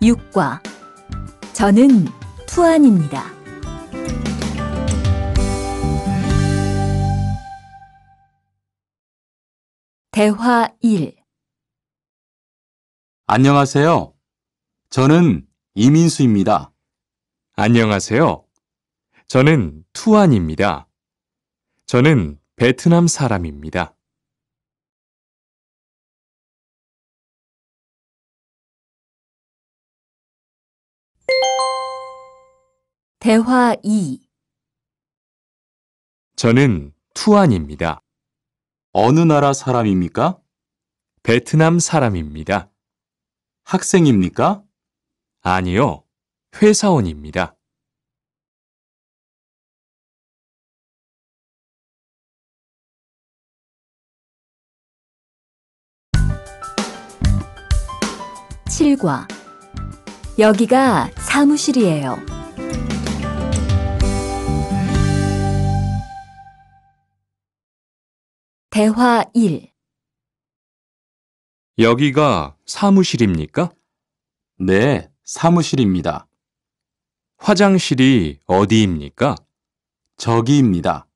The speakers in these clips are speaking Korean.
6과 저는 투안입니다. 대화 1 안녕하세요. 저는 이민수입니다. 안녕하세요. 저는 투안입니다. 저는 베트남 사람입니다. 대화 2 저는 투안입니다. 어느 나라 사람입니까? 베트남 사람입니다. 학생입니까? 아니요. 회사원입니다. 7과 여기가 사무실이에요. 대화 1 여기가 사무실입니까? 네, 사무실입니다. 화장실이 어디입니까? 저기입니다.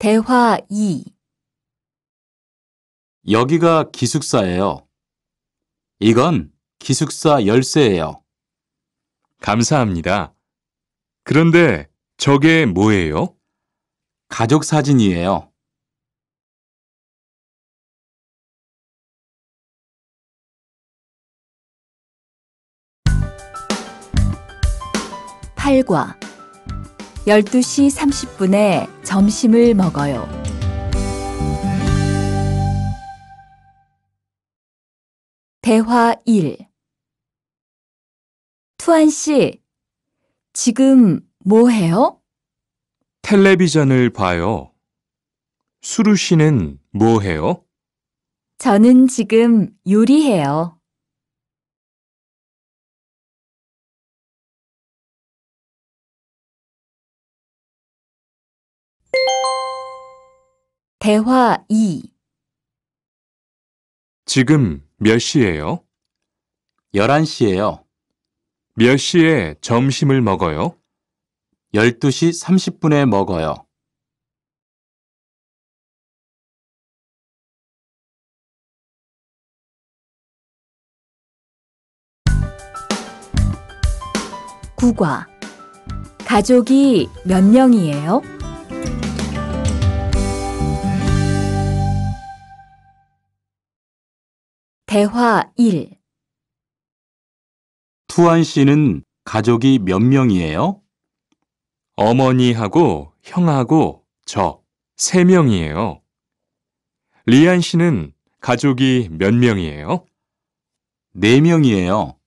대화 2 여기가 기숙사예요. 이건 기숙사 열쇠예요. 감사합니다. 그런데 저게 뭐예요? 가족 사진이에요. 팔과 12시 30분에 점심을 먹어요. 대화 1 투안 씨, 지금 뭐 해요? 텔레비전을 봐요. 수루 씨는 뭐 해요? 저는 지금 요리해요. 대화 2 지금 몇 시예요? 11시예요. 몇 시에 점심을 먹어요? 12시 30분에 먹어요. 국과 가족이 몇 명이에요? 대화 1 투안 씨는 가족이 몇 명이에요? 어머니하고 형하고 저 세 명이에요. 리안 씨는 가족이 몇 명이에요? 네 명이에요.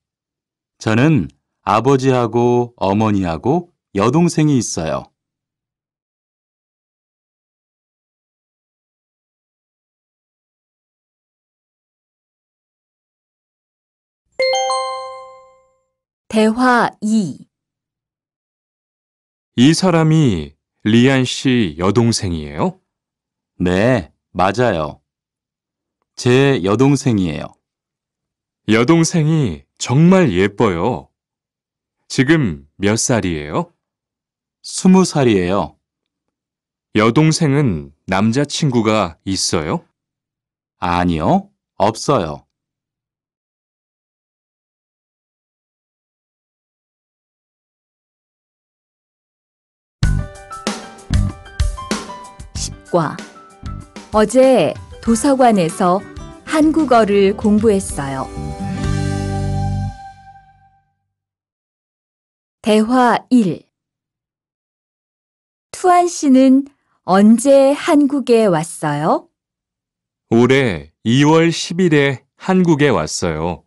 저는 아버지하고 어머니하고 여동생이 있어요. 대화 2. 이 사람이 리안 씨 여동생이에요? 네, 맞아요. 제 여동생이에요. 여동생이 정말 예뻐요. 지금 몇 살이에요? 스무 살이에요. 여동생은 남자친구가 있어요? 아니요, 없어요. 과 어제 도서관에서 한국어를 공부했어요. 대화 1 투안 씨는 언제 한국에 왔어요? 올해 2월 10일에 한국에 왔어요.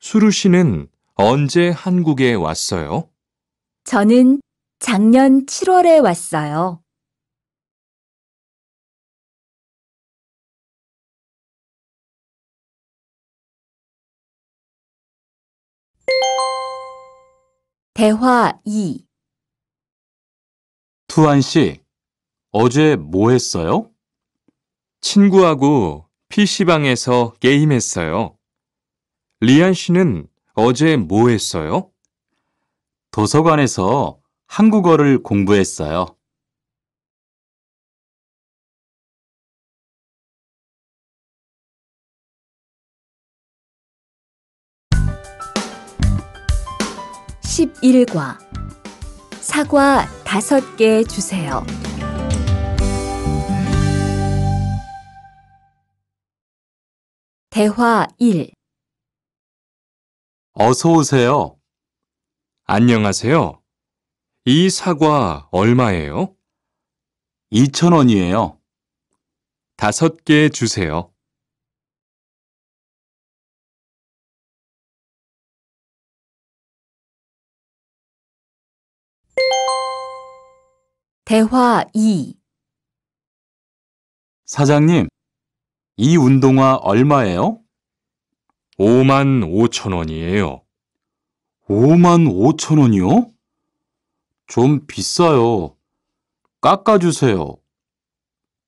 수루 씨는 언제 한국에 왔어요? 저는 작년 7월에 왔어요. 대화 2 투안 씨, 어제 뭐 했어요? 친구하고 PC방에서 게임했어요. 리안 씨는 어제 뭐 했어요? 도서관에서 한국어를 공부했어요. 1과 사과 5개 주세요. 대화 1 어서 오세요. 안녕하세요. 이 사과 얼마예요? 2,000원이에요. 다섯 개 주세요. 대화 2 사장님, 이 운동화 얼마예요? 5만 5천 원이에요. 5만 5천 원이요? 좀 비싸요. 깎아주세요.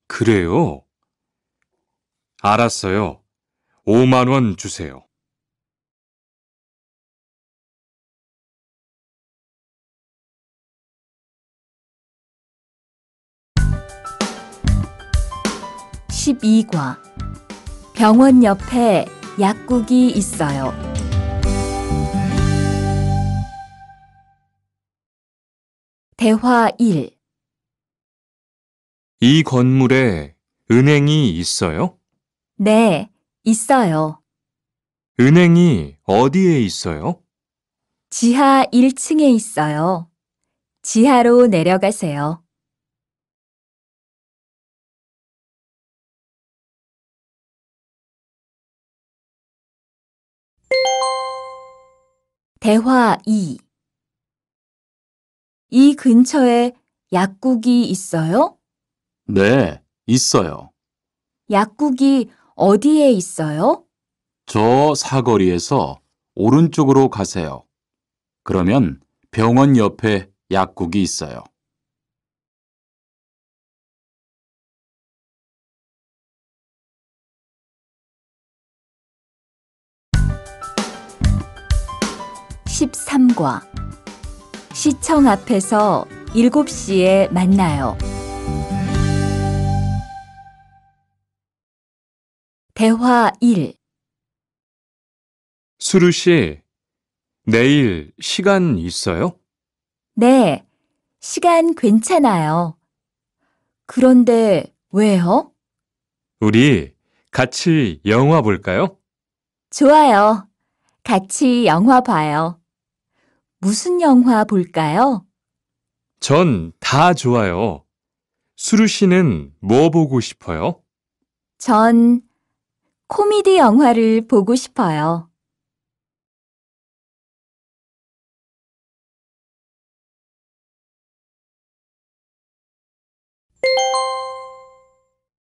그래요? 알았어요. 5만 원 주세요. 12과 병원 옆에 약국이 있어요. 대화 1. 이 건물에 은행이 있어요? 네, 있어요. 은행이 어디에 있어요? 지하 1층에 있어요. 지하로 내려가세요. 대화 2. 이 근처에 약국이 있어요? 네, 있어요. 약국이 어디에 있어요? 저 사거리에서 오른쪽으로 가세요. 그러면 병원 옆에 약국이 있어요. 13과 시청 앞에서 7시에 만나요. 대화 1 수루 씨, 내일 시간 있어요? 네, 시간 괜찮아요. 그런데 왜요? 우리 같이 영화 볼까요? 좋아요. 같이 영화 봐요. 무슨 영화 볼까요? 전 다 좋아요. 수루 씨는 뭐 보고 싶어요? 전 코미디 영화를 보고 싶어요.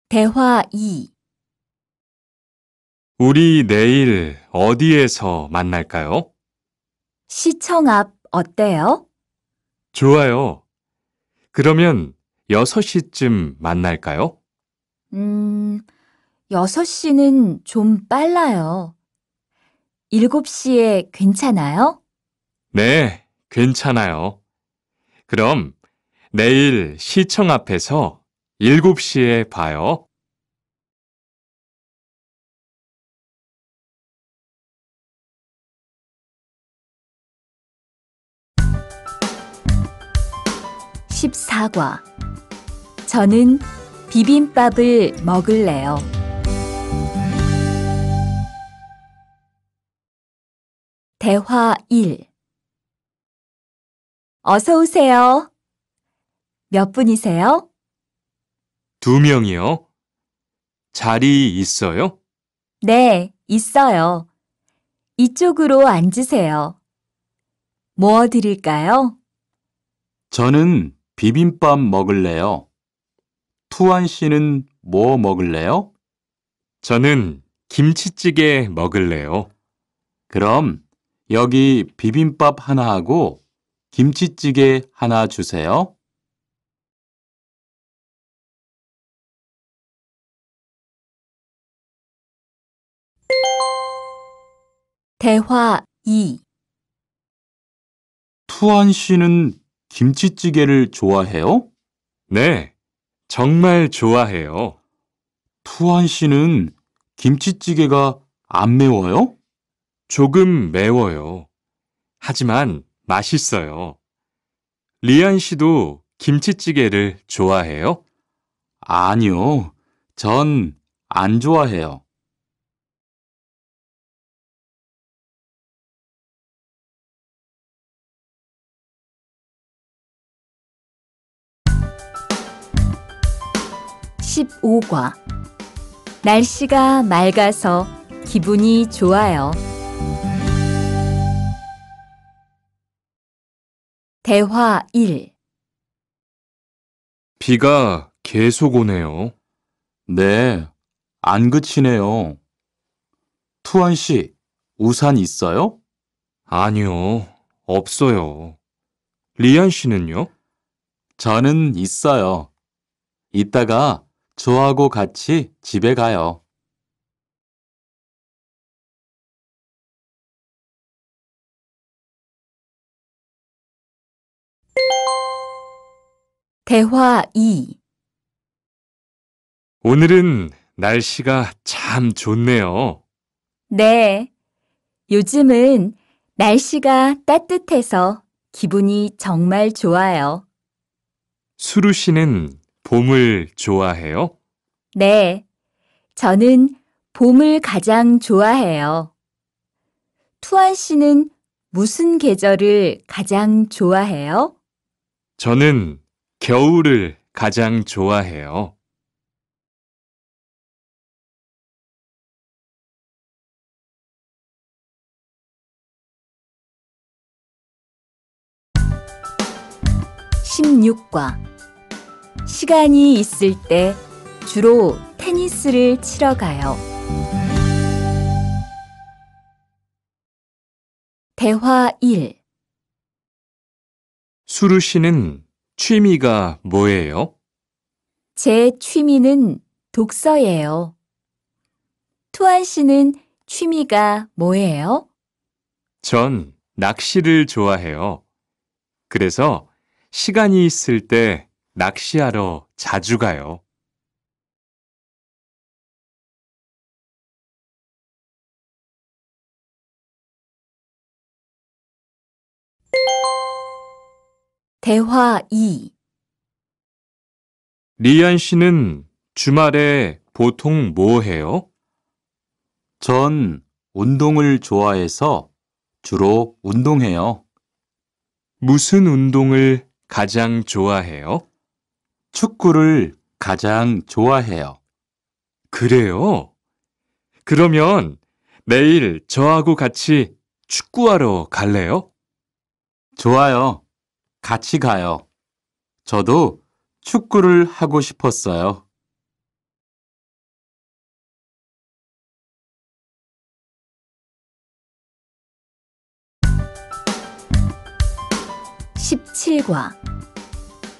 대화 2 우리 내일 어디에서 만날까요? 시청 앞 어때요? 좋아요. 그러면 6시쯤 만날까요? 음, 6시는 좀 빨라요. 7시에 괜찮아요? 네, 괜찮아요. 그럼 내일 시청 앞에서 7시에 봐요. 14과 저는 비빔밥을 먹을래요. 대화 1 어서 오세요. 몇 분이세요? 두 명이요. 자리 있어요? 네, 있어요. 이쪽으로 앉으세요. 뭐 드릴까요? 저는 비빔밥 먹을래요? 투안 씨는 뭐 먹을래요? 저는 김치찌개 먹을래요. 그럼 여기 비빔밥 하나 하고 김치찌개 하나 주세요. 대화 2 투안 씨는 김치찌개를 좋아해요? 네, 정말 좋아해요. 투한 씨는 김치찌개가 안 매워요? 조금 매워요. 하지만 맛있어요. 리안 씨도 김치찌개를 좋아해요? 아니요. 전 안 좋아해요. 15과 날씨가 맑아서 기분이 좋아요. 대화 1 비가 계속 오네요. 네, 안 그치네요. 투안 씨, 우산 있어요? 아니요, 없어요. 리안 씨는요? 저는 있어요. 이따가 저하고 같이 집에 가요. 대화 2 오늘은 날씨가 참 좋네요. 네. 요즘은 날씨가 따뜻해서 기분이 정말 좋아요. 수루 씨는 봄을 좋아해요? 네. 저는 봄을 가장 좋아해요. 투안 씨는 무슨 계절을 가장 좋아해요? 저는 겨울을 가장 좋아해요. 십육과 시간이 있을 때 주로 테니스를 치러 가요. 대화 1 수루 씨는 취미가 뭐예요? 제 취미는 독서예요. 투안 씨는 취미가 뭐예요? 전 낚시를 좋아해요. 그래서 시간이 있을 때 낚시하러 자주 가요. 대화 2 리안 씨는 주말에 보통 뭐 해요? 전 운동을 좋아해서 주로 운동해요. 무슨 운동을 가장 좋아해요? 축구를 가장 좋아해요. 그래요? 그러면 내일 저하고 같이 축구하러 갈래요? 좋아요. 같이 가요. 저도 축구를 하고 싶었어요. (17과)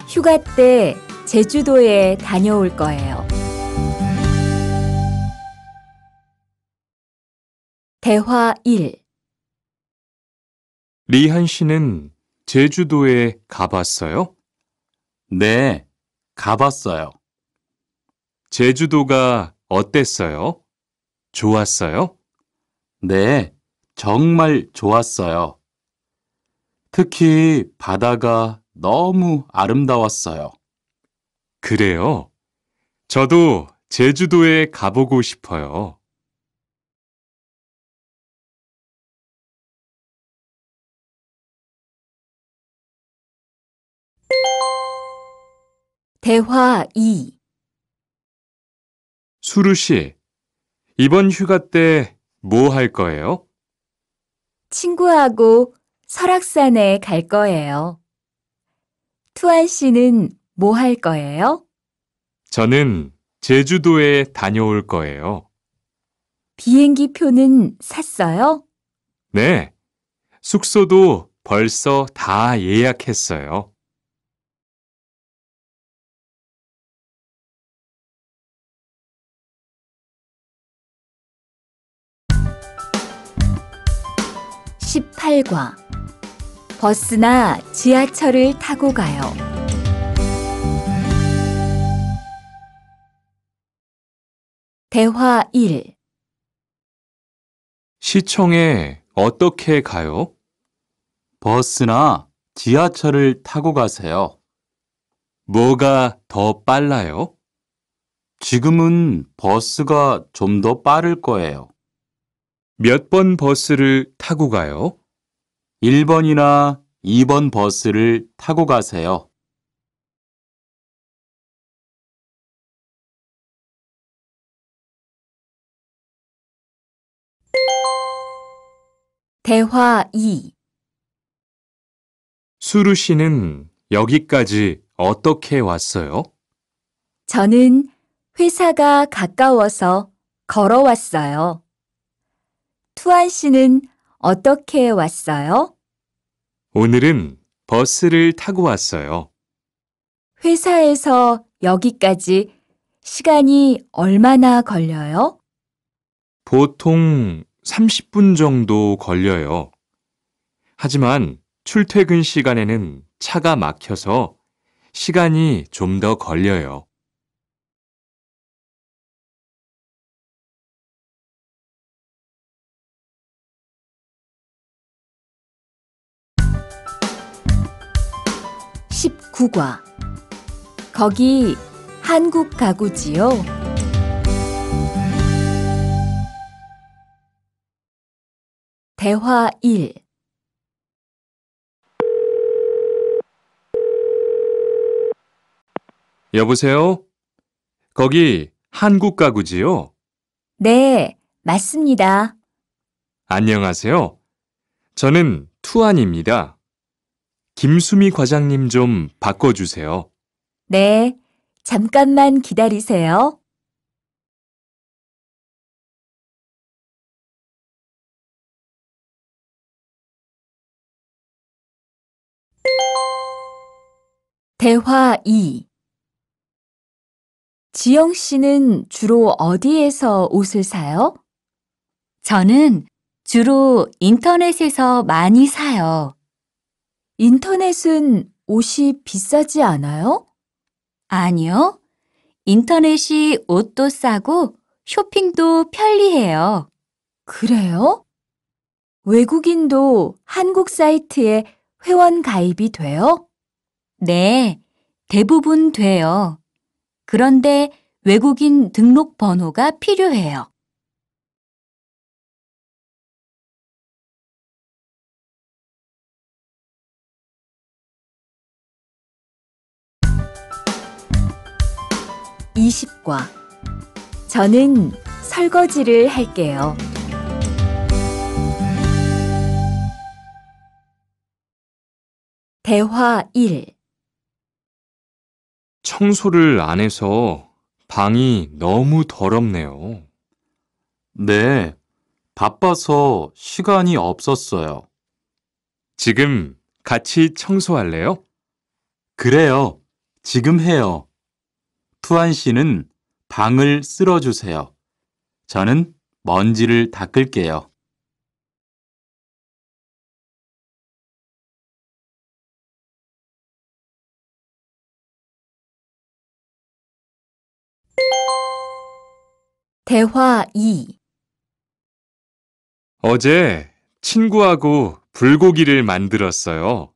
휴가 때 제주도에 다녀올 거예요. 대화 1 리한 씨는 제주도에 가봤어요? 네, 가봤어요. 제주도가 어땠어요? 좋았어요? 네, 정말 좋았어요. 특히 바다가 너무 아름다웠어요. 그래요? 저도 제주도에 가보고 싶어요. 대화 2 수루 씨, 이번 휴가 때 뭐 할 거예요? 친구하고 설악산에 갈 거예요. 투안 씨는 뭐할 거예요? 저는 제주도에 다녀올 거예요. 비행기 표는 샀어요? 네. 숙소도 벌써 다 예약했어요. (18과) 버스나 지하철을 타고 가요. 대화 1 시청에 어떻게 가요? 버스나 지하철을 타고 가세요. 뭐가 더 빨라요? 지금은 버스가 좀 더 빠를 거예요. 몇 번 버스를 타고 가요? 1번이나 2번 버스를 타고 가세요. 대화 2 수루 씨는 여기까지 어떻게 왔어요? 저는 회사가 가까워서 걸어왔어요. 투안 씨는 어떻게 왔어요? 오늘은 버스를 타고 왔어요. 회사에서 여기까지 시간이 얼마나 걸려요? 보통 30분 정도 걸려요. 하지만 출퇴근 시간에는 차가 막혀서 시간이 좀 더 걸려요. (19과) 거기 한국 가구지요? 대화 1 여보세요? 거기 한국 가구지요? 네, 맞습니다. 안녕하세요. 저는 투안입니다. 김수미 과장님 좀 바꿔주세요. 네, 잠깐만 기다리세요. 대화 2 지영 씨는 주로 어디에서 옷을 사요? 저는 주로 인터넷에서 많이 사요. 인터넷은 옷이 비싸지 않아요? 아니요. 인터넷이 옷도 싸고 쇼핑도 편리해요. 그래요? 외국인도 한국 사이트에 회원 가입이 돼요? 네, 대부분 돼요. 그런데 외국인 등록 번호가 필요해요. 2 0과 저는 설거지를 할게요. 대화 1 청소를 안 해서 방이 너무 더럽네요. 네, 바빠서 시간이 없었어요. 지금 같이 청소할래요? 그래요. 지금 해요. 투안 씨는 방을 쓸어주세요. 저는 먼지를 닦을게요. 대화 2 어제 친구하고 불고기를 만들었어요.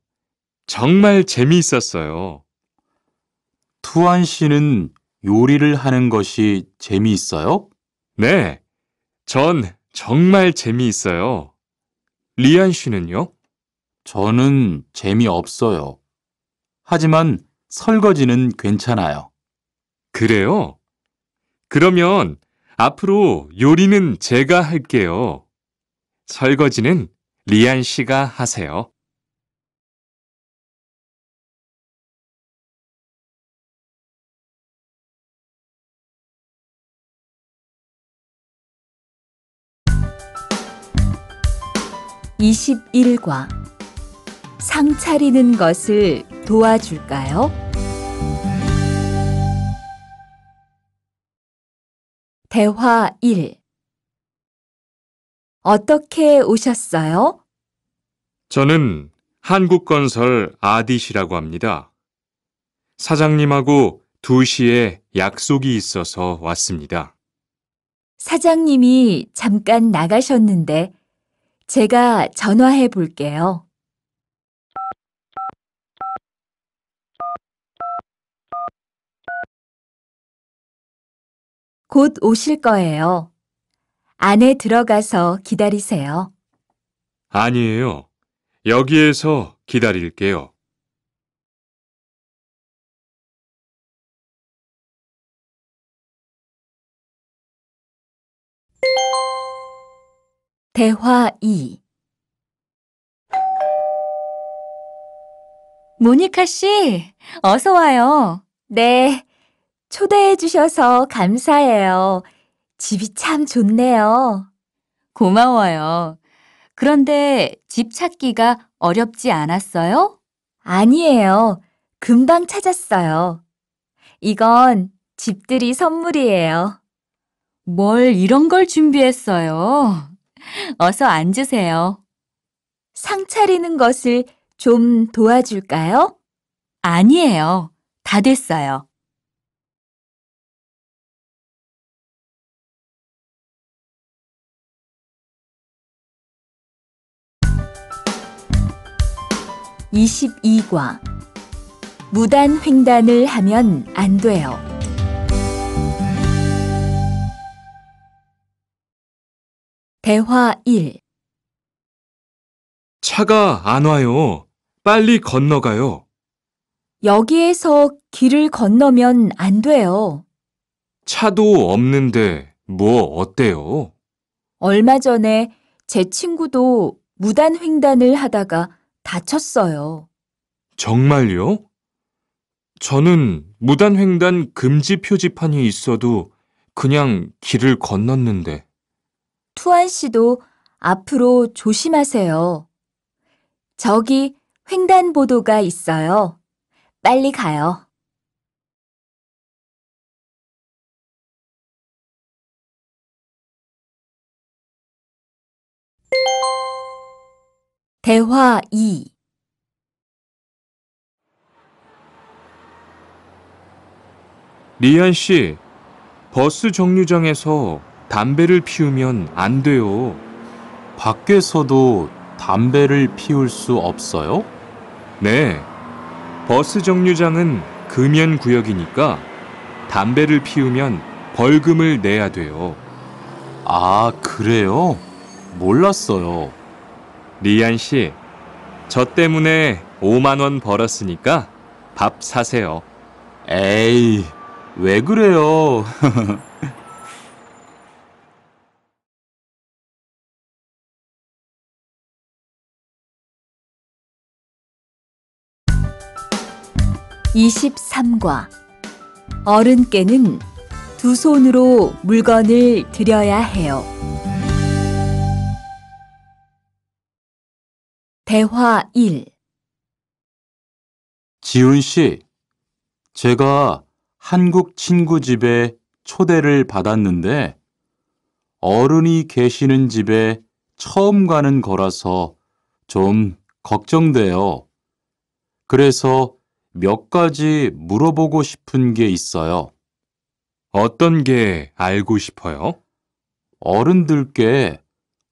정말 재미있었어요. 투안 씨는 요리를 하는 것이 재미있어요? 네, 전 정말 재미있어요. 리안 씨는요? 저는 재미없어요. 하지만 설거지는 괜찮아요. 그래요? 그러면 앞으로 요리는 제가 할게요. 설거지는 리안 씨가 하세요. (21과) 상 차리는 것을 도와줄까요? 대화 1 어떻게 오셨어요? 저는 한국건설 아디시라고 합니다. 사장님하고 2시에 약속이 있어서 왔습니다. 사장님이 잠깐 나가셨는데 제가 전화해 볼게요. 곧 오실 거예요. 안에 들어가서 기다리세요. 아니에요. 여기에서 기다릴게요. 대화 2 모니카 씨, 어서 와요. 네, 초대해 주셔서 감사해요. 집이 참 좋네요. 고마워요. 그런데 집 찾기가 어렵지 않았어요? 아니에요. 금방 찾았어요. 이건 집들이 선물이에요. 뭘 이런 걸 준비했어요. 어서 앉으세요. 상 차리는 것을 좀 도와줄까요? 아니에요. 다 됐어요. 22과 무단 횡단을 하면 안 돼요. 대화 1 차가 안 와요. 빨리 건너가요. 여기에서 길을 건너면 안 돼요. 차도 없는데 뭐 어때요? 얼마 전에 제 친구도 무단 횡단을 하다가 다쳤어요. 정말요? 저는 무단횡단 금지 표지판이 있어도 그냥 길을 건넜는데. 투안 씨도 앞으로 조심하세요. 저기 횡단보도가 있어요. 빨리 가요. 대화 2 리안 씨, 버스 정류장에서 담배를 피우면 안 돼요. 밖에서도 담배를 피울 수 없어요? 네. 버스 정류장은 금연 구역이니까 담배를 피우면 벌금을 내야 돼요. 아, 그래요? 몰랐어요. 리안 씨, 저 때문에 5만 원 벌었으니까 밥 사세요. 에이, 왜 그래요? (23과) 어른께는 두 손으로 물건을 드려야 해요. 대화 1 지훈 씨, 제가 한국 친구 집에 초대를 받았는데 어른이 계시는 집에 처음 가는 거라서 좀 걱정돼요. 그래서 몇 가지 물어보고 싶은 게 있어요. 어떤 게 알고 싶어요? 어른들께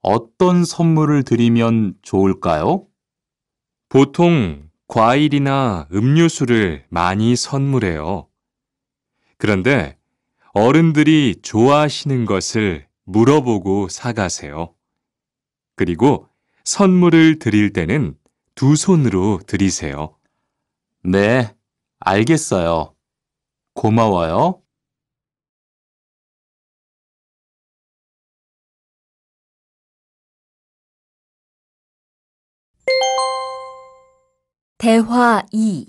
어떤 선물을 드리면 좋을까요? 보통 과일이나 음료수를 많이 선물해요. 그런데 어른들이 좋아하시는 것을 물어보고 사가세요. 그리고 선물을 드릴 때는 두 손으로 드리세요. 네, 알겠어요. 고마워요. 대화 2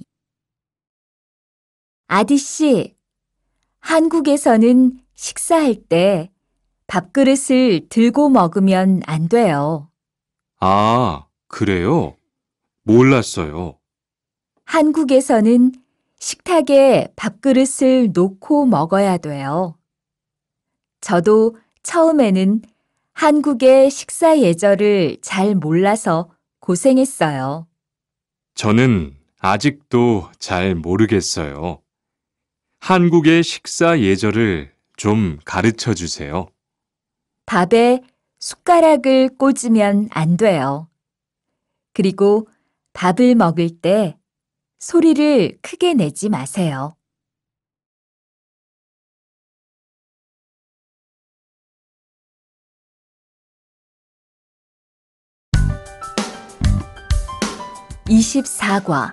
아디씨, 한국에서는 식사할 때 밥그릇을 들고 먹으면 안 돼요. 아, 그래요? 몰랐어요. 한국에서는 식탁에 밥그릇을 놓고 먹어야 돼요. 저도 처음에는 한국의 식사 예절을 잘 몰라서 고생했어요. 저는 아직도 잘 모르겠어요. 한국의 식사 예절을 좀 가르쳐 주세요. 밥에 숟가락을 꽂으면 안 돼요. 그리고 밥을 먹을 때 소리를 크게 내지 마세요. 24과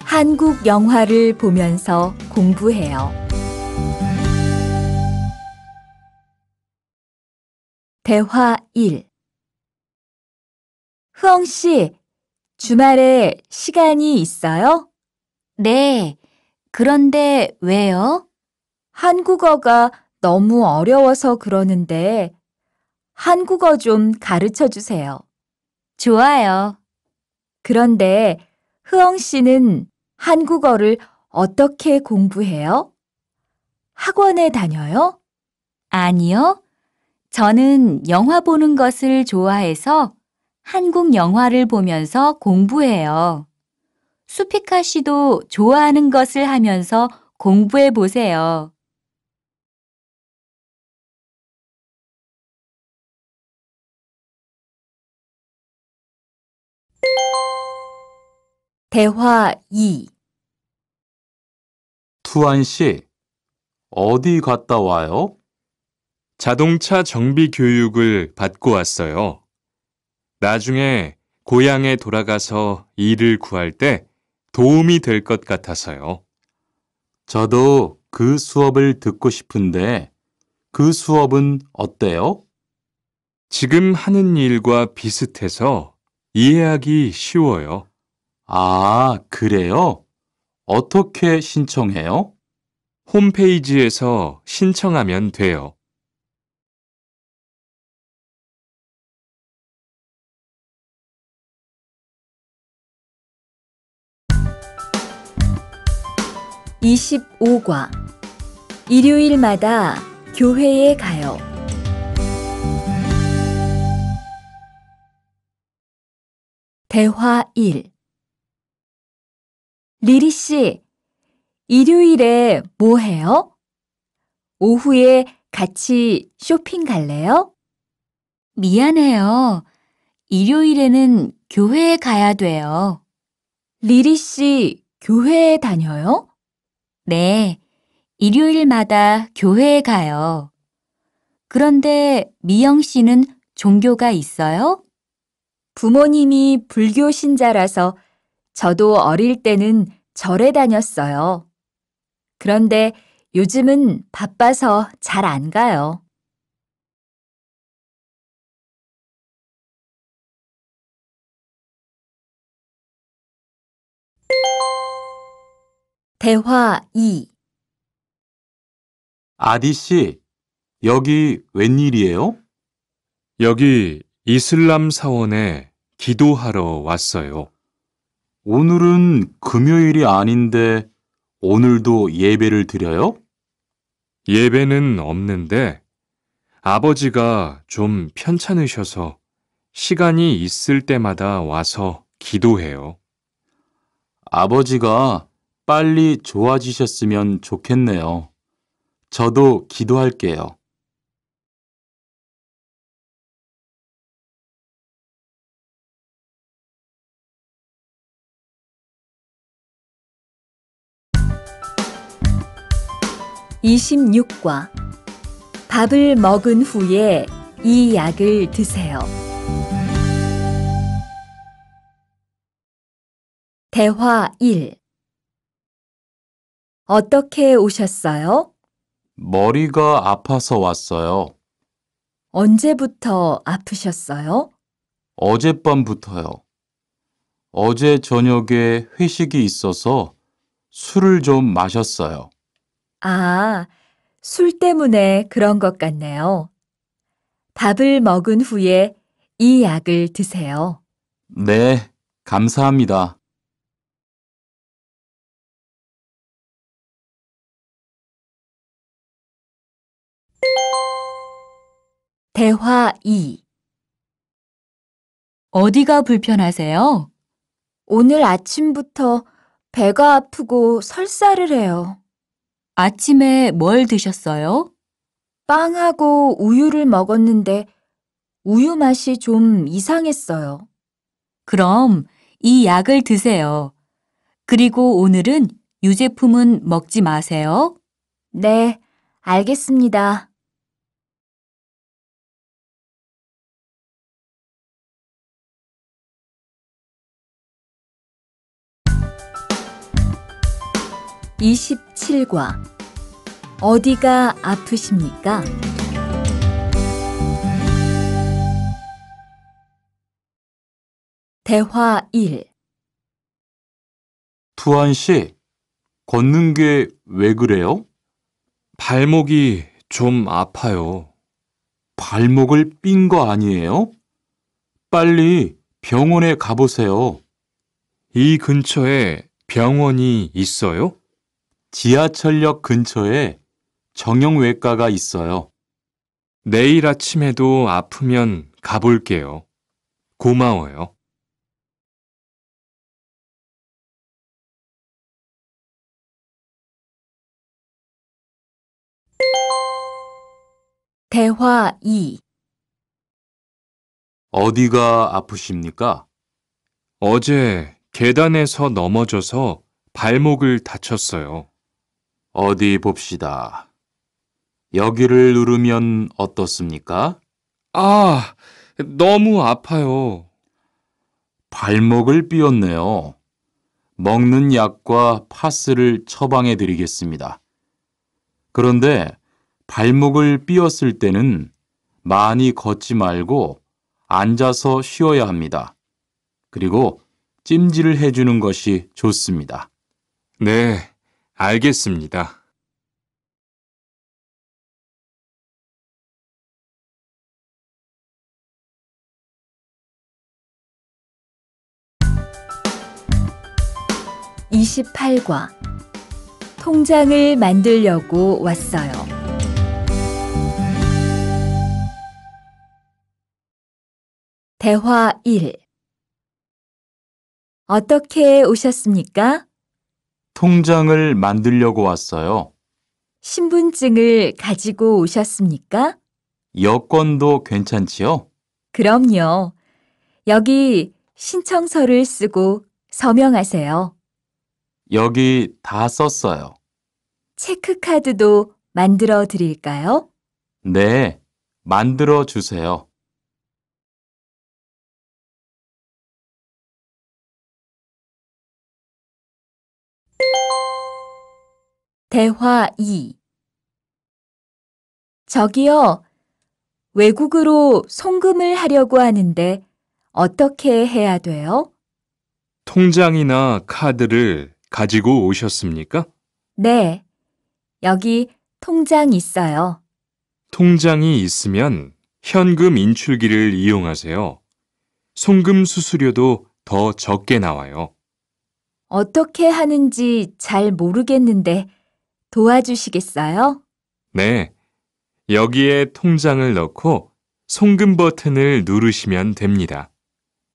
한국 영화를 보면서 공부해요. 대화 1 흐엉 씨, 주말에 시간이 있어요? 네. 그런데 왜요? 한국어가 너무 어려워서 그러는데 한국어 좀 가르쳐 주세요. 좋아요. 그런데 흐엉 씨는 한국어를 어떻게 공부해요? 학원에 다녀요? 아니요. 저는 영화 보는 것을 좋아해서 한국 영화를 보면서 공부해요. 수피카 씨도 좋아하는 것을 하면서 공부해 보세요. 대화 2 투안 씨, 어디 갔다 와요? 자동차 정비 교육을 받고 왔어요. 나중에 고향에 돌아가서 일을 구할 때 도움이 될 것 같아서요. 저도 그 수업을 듣고 싶은데 그 수업은 어때요? 지금 하는 일과 비슷해서 이해하기 쉬워요. 아, 그래요? 어떻게 신청해요? 홈페이지에서 신청하면 돼요. (25과) 일요일마다 교회에 가요. 대화 1 리리 씨, 일요일에 뭐 해요? 오후에 같이 쇼핑 갈래요? 미안해요. 일요일에는 교회에 가야 돼요. 리리 씨, 교회에 다녀요? 네, 일요일마다 교회에 가요. 그런데 미영 씨는 종교가 있어요? 부모님이 불교 신자라서 저도 어릴 때는 절에 다녔어요. 그런데 요즘은 바빠서 잘 안 가요. 대화 2 아디 씨, 여기 웬일이에요? 여기 이슬람 사원에 기도하러 왔어요. 오늘은 금요일이 아닌데 오늘도 예배를 드려요? 예배는 없는데 아버지가 좀 편찮으셔서 시간이 있을 때마다 와서 기도해요. 아버지가 빨리 좋아지셨으면 좋겠네요. 저도 기도할게요. 26과 밥을 먹은 후에 이 약을 드세요. 대화 1 어떻게 오셨어요? 머리가 아파서 왔어요. 언제부터 아프셨어요? 어젯밤부터요. 어제 저녁에 회식이 있어서 술을 좀 마셨어요. 아, 술 때문에 그런 것 같네요. 밥을 먹은 후에 이 약을 드세요. 네, 감사합니다. 대화 2 어디가 불편하세요? 오늘 아침부터 배가 아프고 설사를 해요. 아침에 뭘 드셨어요? 빵하고 우유를 먹었는데 우유 맛이 좀 이상했어요. 그럼 이 약을 드세요. 그리고 오늘은 유제품은 먹지 마세요. 네, 알겠습니다. 27과 어디가 아프십니까? 대화 1 두한 씨, 걷는 게 왜 그래요? 발목이 좀 아파요. 발목을 삔 거 아니에요? 빨리 병원에 가보세요. 이 근처에 병원이 있어요? 지하철역 근처에 정형외과가 있어요. 내일 아침에도 아프면 가볼게요. 고마워요. 대화 2 어디가 아프십니까? 어제 계단에서 넘어져서 발목을 다쳤어요. 어디 봅시다. 여기를 누르면 어떻습니까? 아, 너무 아파요. 발목을 삐었네요. 먹는 약과 파스를 처방해 드리겠습니다. 그런데 발목을 삐었을 때는 많이 걷지 말고 앉아서 쉬어야 합니다. 그리고 찜질을 해주는 것이 좋습니다. 네, 알겠습니다. (28과) 통장을 만들려고 왔어요. 대화 1 어떻게 오셨습니까? 통장을 만들려고 왔어요. 신분증을 가지고 오셨습니까? 여권도 괜찮지요? 그럼요. 여기 신청서를 쓰고 서명하세요. 여기 다 썼어요. 체크카드도 만들어 드릴까요? 네, 만들어 주세요. 대화 2 저기요, 외국으로 송금을 하려고 하는데 어떻게 해야 돼요? 통장이나 카드를 가지고 오셨습니까? 네, 여기 통장 있어요. 통장이 있으면 현금 인출기를 이용하세요. 송금 수수료도 더 적게 나와요. 어떻게 하는지 잘 모르겠는데 도와주시겠어요? 네. 여기에 통장을 넣고 송금 버튼을 누르시면 됩니다.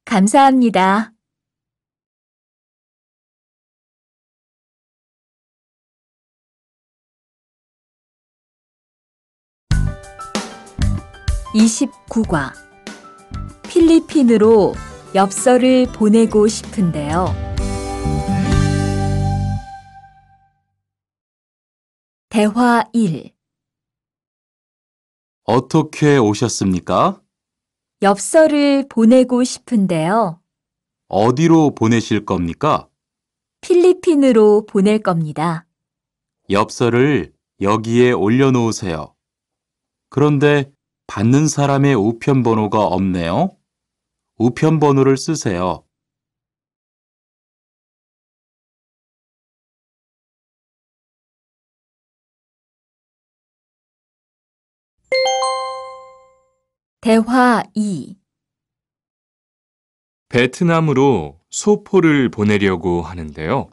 감사합니다. (29과) 필리핀으로 엽서를 보내고 싶은데요. 대화 1 어떻게 오셨습니까? 엽서를 보내고 싶은데요. 어디로 보내실 겁니까? 필리핀으로 보낼 겁니다. 엽서를 여기에 올려놓으세요. 그런데 받는 사람의 우편번호가 없네요. 우편번호를 쓰세요. 대화 2 베트남으로 소포를 보내려고 하는데요.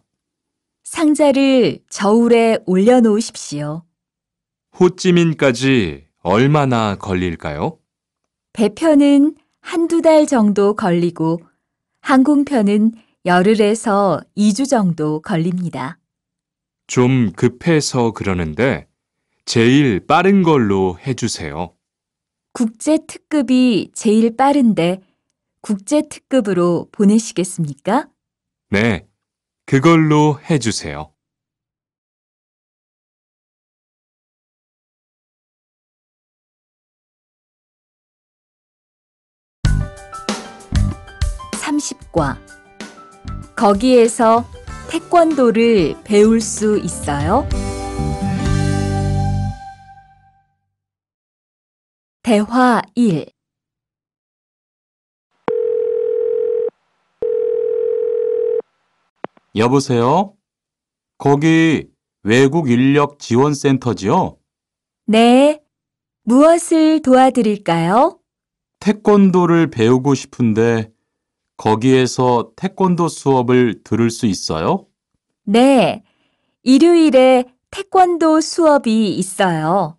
상자를 저울에 올려놓으십시오. 호찌민까지 얼마나 걸릴까요? 배편은 한두 달 정도 걸리고 항공편은 열흘에서 2주 정도 걸립니다. 좀 급해서 그러는데 제일 빠른 걸로 해주세요. 국제 특급이 제일 빠른데 국제 특급으로 보내시겠습니까? 네, 그걸로 해주세요. 과 거기에서 태권도를 배울 수 있어요? 대화 1 여보세요? 거기 외국 인력 지원센터지요? 네. 무엇을 도와드릴까요? 태권도를 배우고 싶은데 거기에서 태권도 수업을 들을 수 있어요? 네. 일요일에 태권도 수업이 있어요.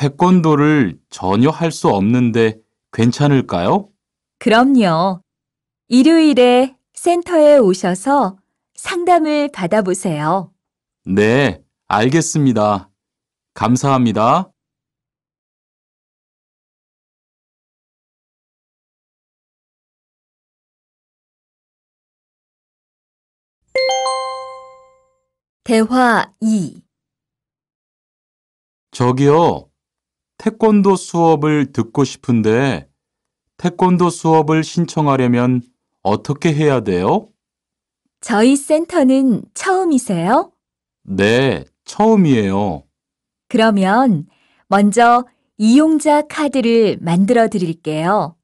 태권도를 전혀 할 수 없는데 괜찮을까요? 그럼요. 일요일에 센터에 오셔서 상담을 받아보세요. 네, 알겠습니다. 감사합니다. 대화 2 저기요, 태권도 수업을 듣고 싶은데 태권도 수업을 신청하려면 어떻게 해야 돼요? 저희 센터는 처음이세요? 네, 처음이에요. 그러면 먼저 이용자 카드를 만들어 드릴게요.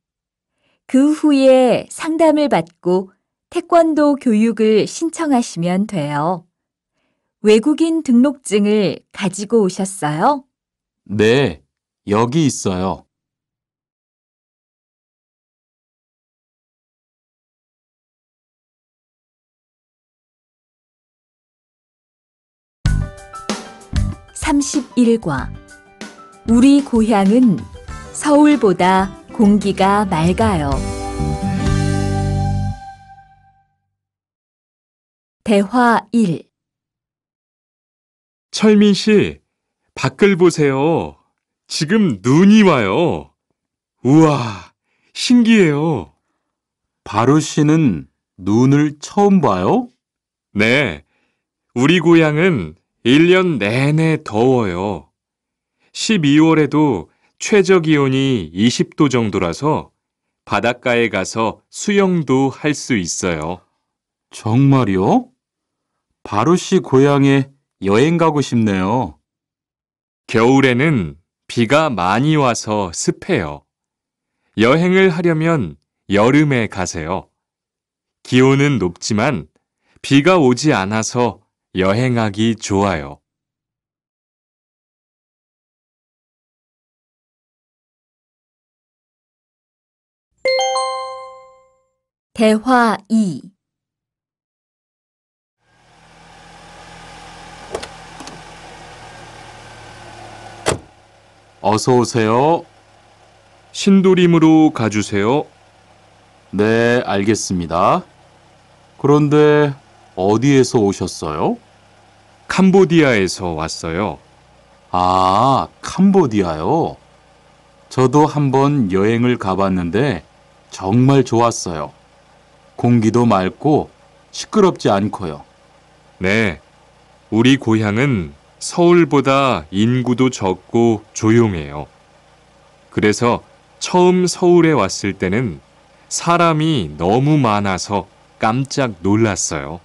그 후에 상담을 받고 태권도 교육을 신청하시면 돼요. 외국인 등록증을 가지고 오셨어요? 네, 여기 있어요. 3 1과 우리 고향은 서울보다 공기가 맑아요. 대화 1 철민 씨, 밖을 보세요. 지금 눈이 와요. 우와, 신기해요. 바로 씨는 눈을 처음 봐요? 네. 우리 고향은 1년 내내 더워요. 12월에도 최저 기온이 20도 정도라서 바닷가에 가서 수영도 할 수 있어요. 정말요? 바로 씨 고향에 여행 가고 싶네요. 겨울에는 비가 많이 와서 습해요. 여행을 하려면 여름에 가세요. 기온은 높지만 비가 오지 않아서 여행하기 좋아요. 대화 2 어서 오세요. 신도림으로 가주세요. 네, 알겠습니다. 그런데 어디에서 오셨어요? 캄보디아에서 왔어요. 아, 캄보디아요? 저도 한번 여행을 가봤는데 정말 좋았어요. 공기도 맑고 시끄럽지 않고요. 네, 우리 고향은 서울보다 인구도 적고 조용해요. 그래서 처음 서울에 왔을 때는 사람이 너무 많아서 깜짝 놀랐어요.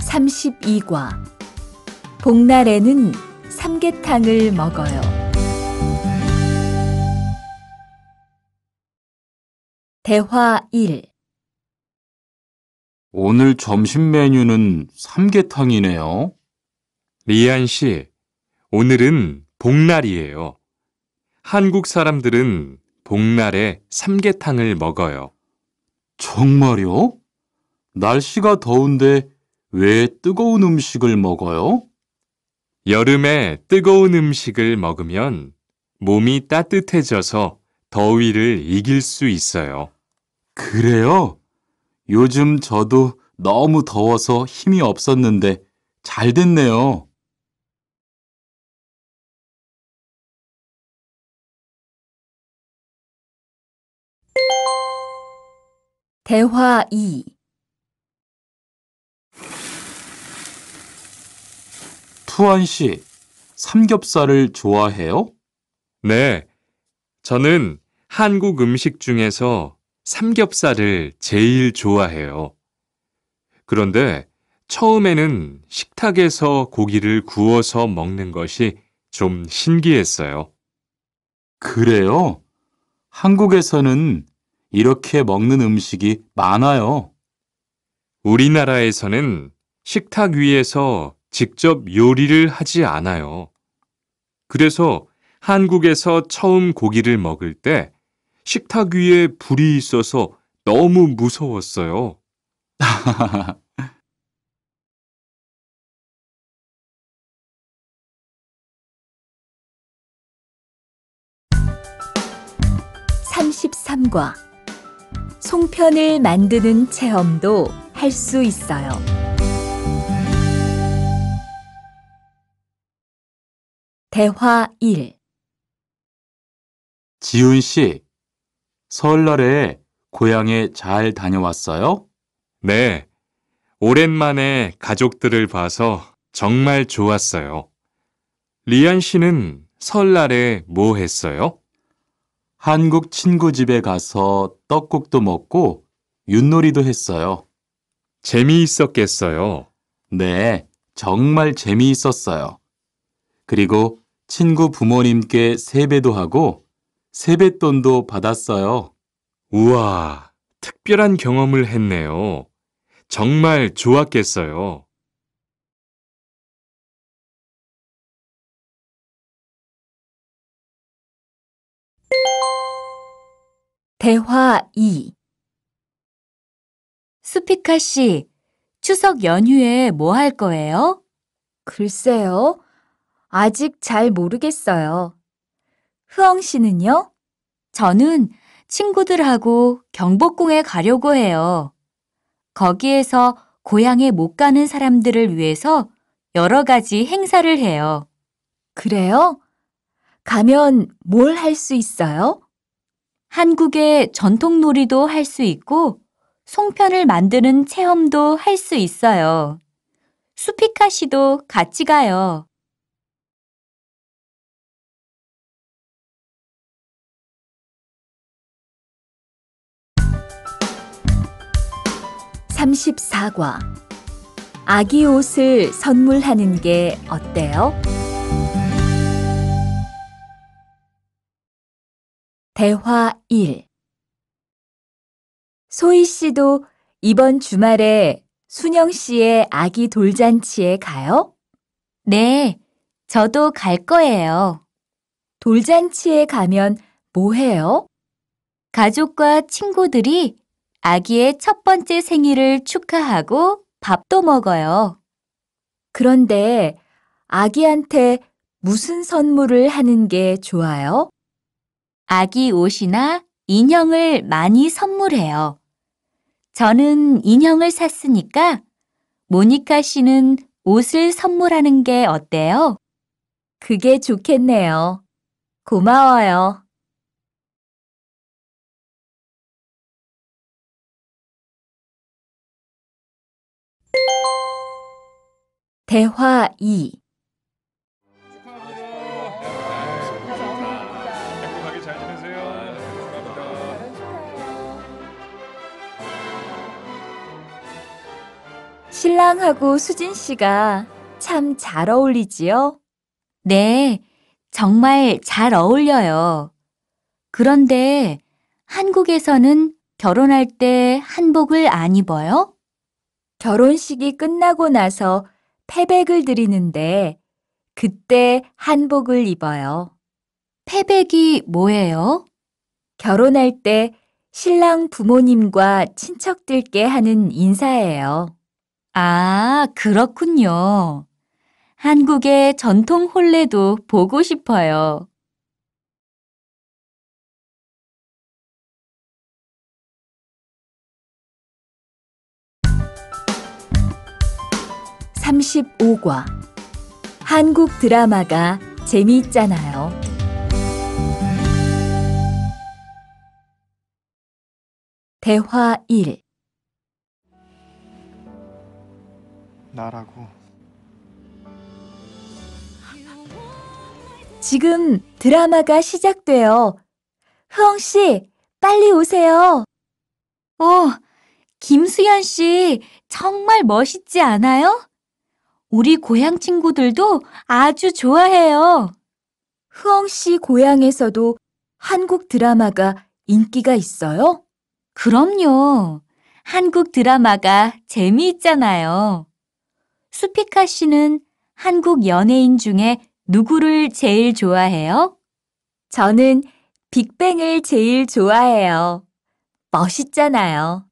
(32과) 복날에는 삼계탕을 먹어요. 대화 1 오늘 점심 메뉴는 삼계탕이네요. 리안 씨, 오늘은 복날이에요. 한국 사람들은 복날에 삼계탕을 먹어요. 정말요? 날씨가 더운데 왜 뜨거운 음식을 먹어요? 여름에 뜨거운 음식을 먹으면 몸이 따뜻해져서 더위를 이길 수 있어요. 그래요? 요즘 저도 너무 더워서 힘이 없었는데 잘 됐네요. 대화 2 투안 씨, 삼겹살을 좋아해요? 네. 저는 한국 음식 중에서 삼겹살을 제일 좋아해요. 그런데 처음에는 식탁에서 고기를 구워서 먹는 것이 좀 신기했어요. 그래요? 한국에서는 이렇게 먹는 음식이 많아요. 우리나라에서는 식탁 위에서 직접 요리를 하지 않아요. 그래서 한국에서 처음 고기를 먹을 때 식탁 위에 불이 있어서 너무 무서웠어요. (33과) 송편을 만드는 체험도 할 수 있어요. 대화 1 지훈 씨, 설날에 고향에 잘 다녀왔어요? 네. 오랜만에 가족들을 봐서 정말 좋았어요. 리안 씨는 설날에 뭐 했어요? 한국 친구 집에 가서 떡국도 먹고 윷놀이도 했어요. 재미있었겠어요. 네, 정말 재미있었어요. 그리고 친구 부모님께 세배도 하고 세뱃돈도 받았어요. 우와, 특별한 경험을 했네요. 정말 좋았겠어요. 대화 2스피카 씨, 추석 연휴에 뭐 할 거예요? 글쎄요. 아직 잘 모르겠어요. 흐엉 씨는요? 저는 친구들하고 경복궁에 가려고 해요. 거기에서 고향에 못 가는 사람들을 위해서 여러 가지 행사를 해요. 그래요? 가면 뭘 할 수 있어요? 한국의 전통 놀이도 할 수 있고, 송편을 만드는 체험도 할 수 있어요. 수피카 씨도 같이 가요. 34과 아기 옷을 선물하는 게 어때요? 대화 1 소희 씨도 이번 주말에 순영 씨의 아기 돌잔치에 가요? 네, 저도 갈 거예요. 돌잔치에 가면 뭐 해요? 가족과 친구들이 아기의 첫 번째 생일을 축하하고 밥도 먹어요. 그런데 아기한테 무슨 선물을 하는 게 좋아요? 아기 옷이나 인형을 많이 선물해요. 저는 인형을 샀으니까 모니카 씨는 옷을 선물하는 게 어때요? 그게 좋겠네요. 고마워요. 대화 2 신랑하고 수진 씨가 참 잘 어울리지요? 네, 정말 잘 어울려요. 그런데 한국에서는 결혼할 때 한복을 안 입어요? 결혼식이 끝나고 나서 패백을 드리는데 그때 한복을 입어요. 패백이 뭐예요? 결혼할 때 신랑 부모님과 친척들께 하는 인사예요. 아, 그렇군요. 한국의 전통 혼례도 보고 싶어요. 35과 한국 드라마가 재미있잖아요. 대화 1 나라고 지금 드라마가 시작돼요. 흐엉 씨, 빨리 오세요. 오, 어, 김수현 씨 정말 멋있지 않아요? 우리 고향 친구들도 아주 좋아해요. 흐엉 씨 고향에서도 한국 드라마가 인기가 있어요? 그럼요. 한국 드라마가 재미있잖아요. 수피카 씨는 한국 연예인 중에 누구를 제일 좋아해요? 저는 빅뱅을 제일 좋아해요. 멋있잖아요.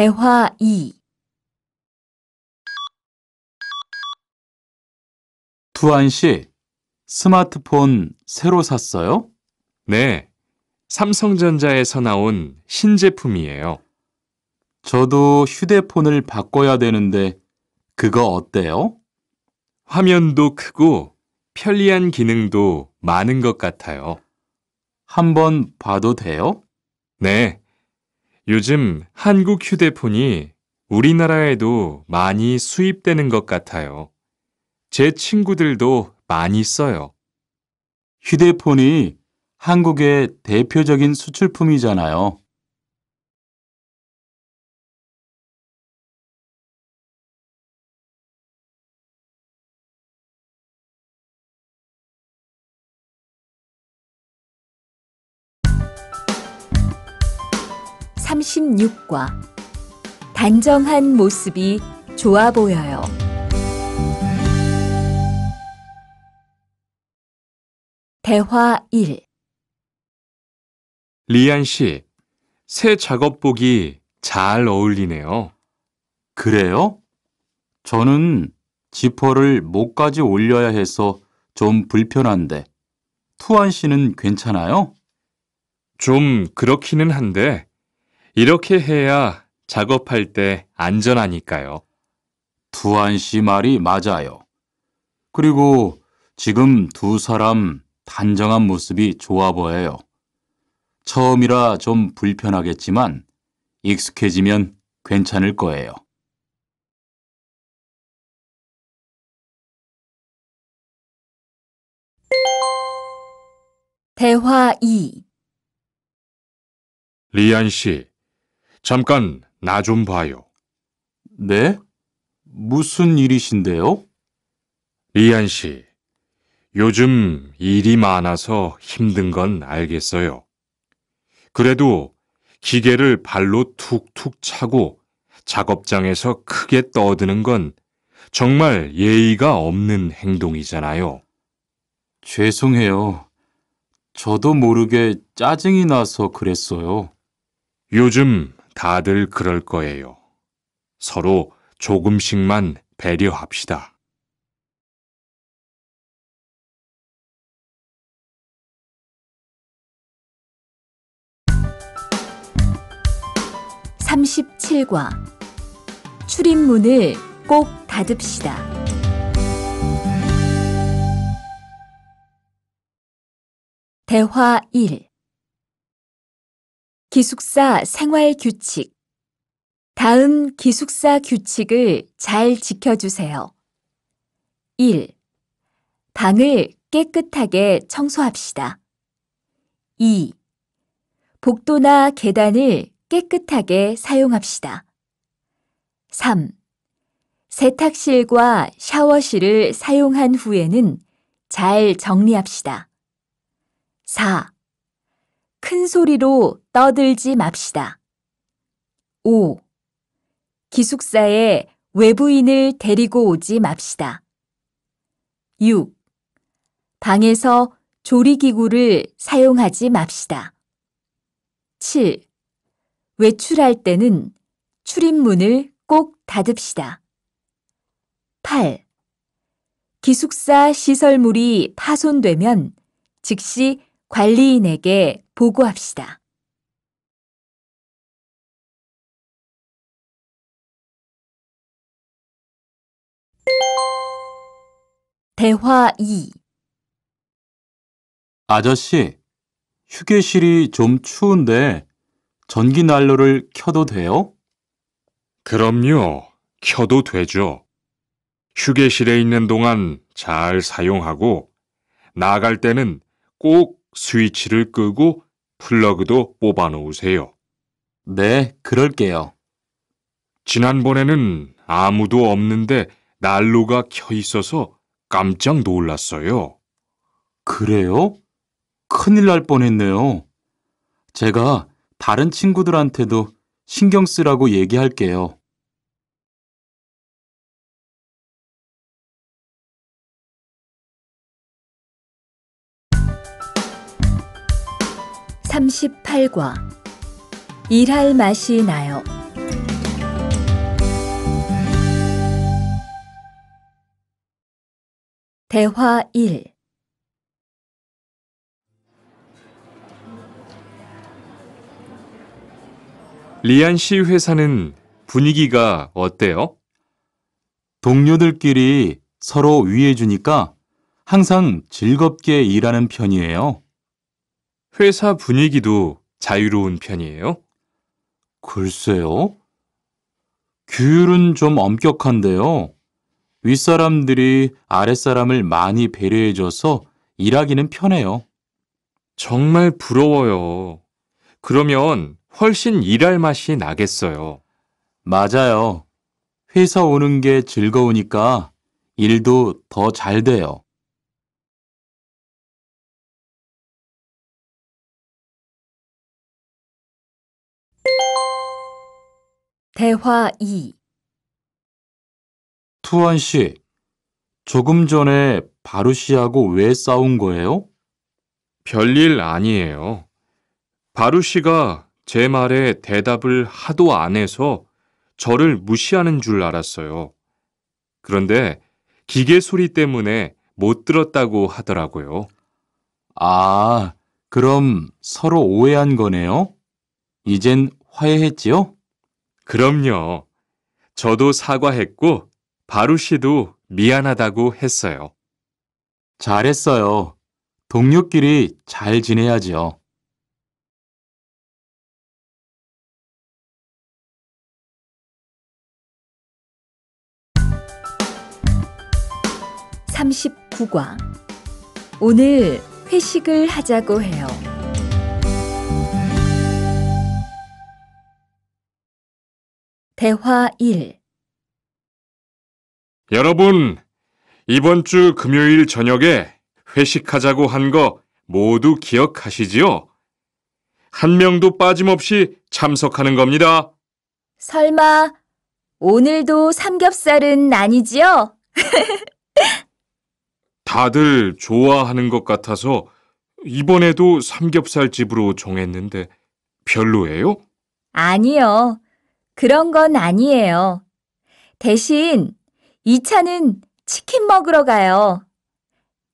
대화 2 두한 씨, 스마트폰 새로 샀어요? 네, 삼성전자에서 나온 신제품이에요. 저도 휴대폰을 바꿔야 되는데 그거 어때요? 화면도 크고 편리한 기능도 많은 것 같아요. 한번 봐도 돼요? 네, 요즘 한국 휴대폰이 우리나라에도 많이 수입되는 것 같아요. 제 친구들도 많이 써요. 휴대폰이 한국의 대표적인 수출품이잖아요. 6과 단정한 모습이 좋아 보여요. 대화 1 리안 씨, 새 작업복이 잘 어울리네요. 그래요? 저는 지퍼를 목까지 올려야 해서 좀 불편한데, 투안 씨는 괜찮아요? 좀 그렇기는 한데, 이렇게 해야 작업할 때 안전하니까요. 두한 씨 말이 맞아요. 그리고 지금 두 사람 단정한 모습이 좋아 보여요. 처음이라 좀 불편하겠지만 익숙해지면 괜찮을 거예요. 대화 2 리안 씨, 잠깐 나 좀 봐요. 네? 무슨 일이신데요? 리안 씨, 요즘 일이 많아서 힘든 건 알겠어요. 그래도 기계를 발로 툭툭 차고 작업장에서 크게 떠드는 건 정말 예의가 없는 행동이잖아요. 죄송해요. 저도 모르게 짜증이 나서 그랬어요. 요즘 다들 그럴 거예요. 서로 조금씩만 배려합시다. (37과) 출입문을 꼭 닫읍시다. 대화 1 기숙사 생활 규칙. 다음 기숙사 규칙을 잘 지켜주세요. 1. 방을 깨끗하게 청소합시다. 2. 복도나 계단을 깨끗하게 사용합시다. 3. 세탁실과 샤워실을 사용한 후에는 잘 정리합시다. 4. 큰 소리로 떠들지 맙시다. 5. 기숙사에 외부인을 데리고 오지 맙시다. 6. 방에서 조리기구를 사용하지 맙시다. 7. 외출할 때는 출입문을 꼭 닫읍시다. 8. 기숙사 시설물이 파손되면 즉시 관리인에게 보고합시다. 대화 2 아저씨, 휴게실이 좀 추운데 전기 난로를 켜도 돼요? 그럼요. 켜도 되죠. 휴게실에 있는 동안 잘 사용하고 나갈 때는 꼭 스위치를 끄고 플러그도 뽑아놓으세요. 네, 그럴게요. 지난번에는 아무도 없는데 난로가 켜 있어서 깜짝 놀랐어요. 그래요? 큰일 날 뻔했네요. 제가 다른 친구들한테도 신경 쓰라고 얘기할게요. 38과 일할 맛이 나요. 대화 1 리안 씨 회사는 분위기가 어때요? 동료들끼리 서로 위해주니까 항상 즐겁게 일하는 편이에요. 회사 분위기도 자유로운 편이에요? 글쎄요. 규율은 좀 엄격한데요. 윗사람들이 아랫사람을 많이 배려해줘서 일하기는 편해요. 정말 부러워요. 그러면 훨씬 일할 맛이 나겠어요. 맞아요. 회사 오는 게 즐거우니까 일도 더 잘 돼요. 대화 2 투원 씨, 조금 전에 바루 씨하고 왜 싸운 거예요? 별일 아니에요. 바루 씨가 제 말에 대답을 하도 안 해서 저를 무시하는 줄 알았어요. 그런데 기계 소리 때문에 못 들었다고 하더라고요. 아, 그럼 서로 오해한 거네요? 이젠 화해했지요? 그럼요. 저도 사과했고 바루 씨도 미안하다고 했어요. 잘했어요. 동료끼리 잘 지내야지요. (39과) 오늘 회식을 하자고 해요. 대화 1 여러분, 이번 주 금요일 저녁에 회식하자고 한 거 모두 기억하시지요? 한 명도 빠짐없이 참석하는 겁니다. 설마 오늘도 삼겹살은 아니지요? 다들 좋아하는 것 같아서 이번에도 삼겹살 집으로 정했는데 별로예요? 아니요. 그런 건 아니에요. 대신 이 차는 치킨 먹으러 가요.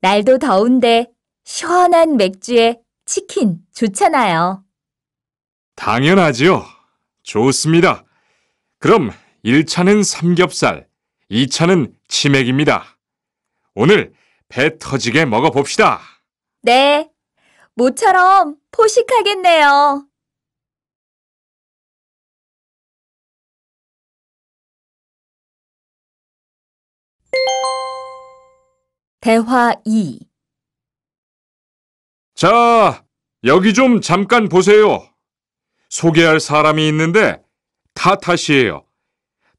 날도 더운데 시원한 맥주에 치킨 좋잖아요. 당연하지요. 좋습니다. 그럼 1차는 삼겹살, 2차는 치맥입니다. 오늘 배 터지게 먹어봅시다. 네. 모처럼 포식하겠네요. 대화 2 자, 여기 좀 잠깐 보세요. 소개할 사람이 있는데 타타시예요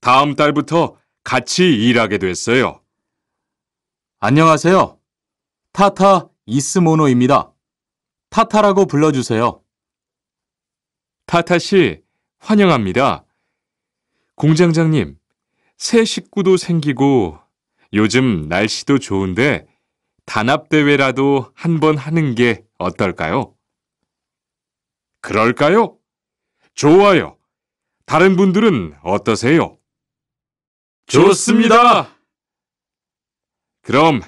다음 달부터 같이 일하게 됐어요. 안녕하세요. 타타 이스모노입니다. 타타라고 불러주세요. 타타 씨, 환영합니다. 공장장님, 새 식구도 생기고 요즘 날씨도 좋은데 단합대회라도 한번 하는 게 어떨까요? 그럴까요? 좋아요. 다른 분들은 어떠세요? 좋습니다. 그럼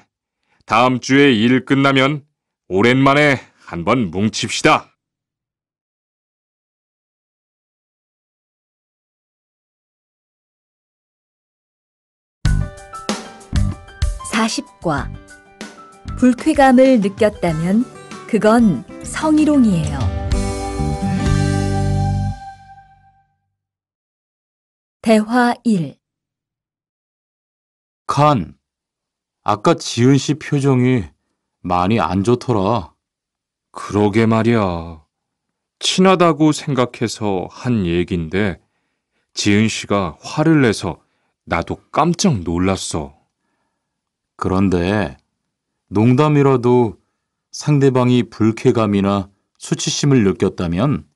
다음 주에 일 끝나면 오랜만에 한번 뭉칩시다. 아쉽과 불쾌감을 느꼈다면 그건 성희롱이에요. 대화 1 칸, 아까 지은 씨 표정이 많이 안 좋더라. 그러게 말이야. 친하다고 생각해서 한 얘긴데 지은 씨가 화를 내서 나도 깜짝 놀랐어. 그런데 농담이라도 상대방이 불쾌감이나 수치심을 느꼈다면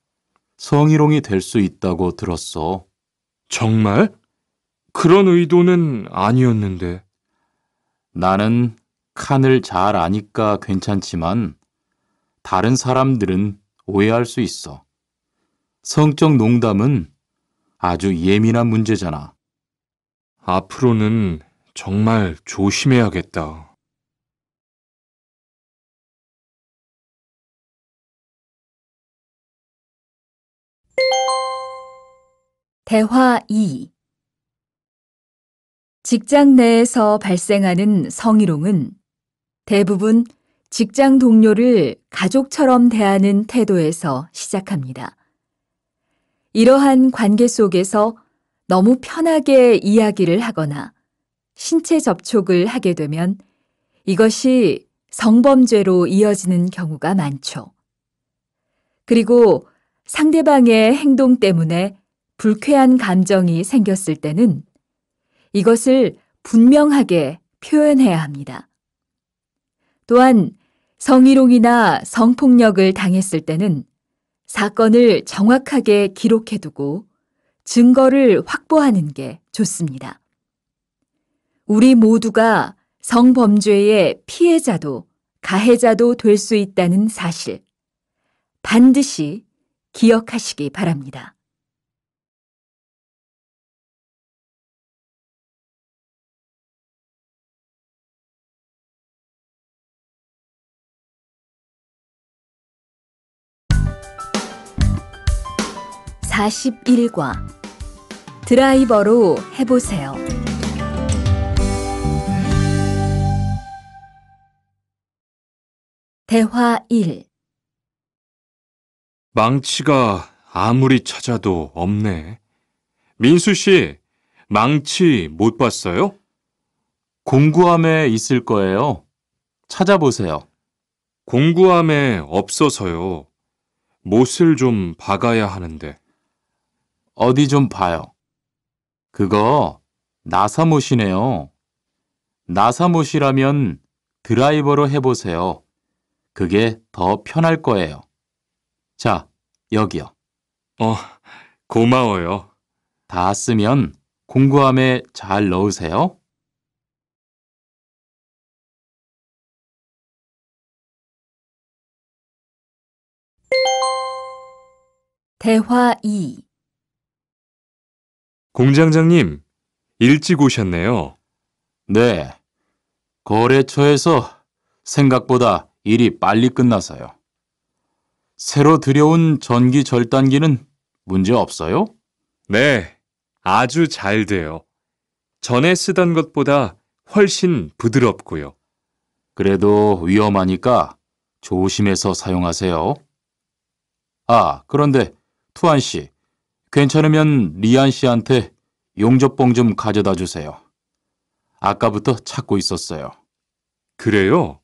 성희롱이 될 수 있다고 들었어. 정말? 그런 의도는 아니었는데. 나는 칸을 잘 아니까 괜찮지만 다른 사람들은 오해할 수 있어. 성적 농담은 아주 예민한 문제잖아. 앞으로는 정말 조심해야겠다. 대화 2 직장 내에서 발생하는 성희롱은 대부분 직장 동료를 가족처럼 대하는 태도에서 시작합니다. 이러한 관계 속에서 너무 편하게 이야기를 하거나 신체 접촉을 하게 되면 이것이 성범죄로 이어지는 경우가 많죠. 그리고 상대방의 행동 때문에 불쾌한 감정이 생겼을 때는 이것을 분명하게 표현해야 합니다. 또한 성희롱이나 성폭력을 당했을 때는 사건을 정확하게 기록해두고 증거를 확보하는 게 좋습니다. 우리 모두가 성범죄의 피해자도 가해자도 될 수 있다는 사실 반드시 기억하시기 바랍니다. (41과) 드라이버로 해보세요. 대화 1 망치가 아무리 찾아도 없네. 민수 씨, 망치 못 봤어요? 공구함에 있을 거예요. 찾아보세요. 공구함에 없어서요. 못을 좀 박아야 하는데. 어디 좀 봐요. 그거 나사못이네요. 나사못이라면 드라이버로 해보세요. 그게 더 편할 거예요. 자, 여기요. 어, 고마워요. 다 쓰면 공구함에 잘 넣으세요. 대화 2 공장장님, 일찍 오셨네요. 네, 거래처에서 생각보다 일이 빨리 끝나서요. 새로 들여온 전기 절단기는 문제 없어요? 네, 아주 잘 돼요. 전에 쓰던 것보다 훨씬 부드럽고요. 그래도 위험하니까 조심해서 사용하세요. 아, 그런데 투안 씨, 괜찮으면 리안 씨한테 용접봉 좀 가져다 주세요. 아까부터 찾고 있었어요. 그래요?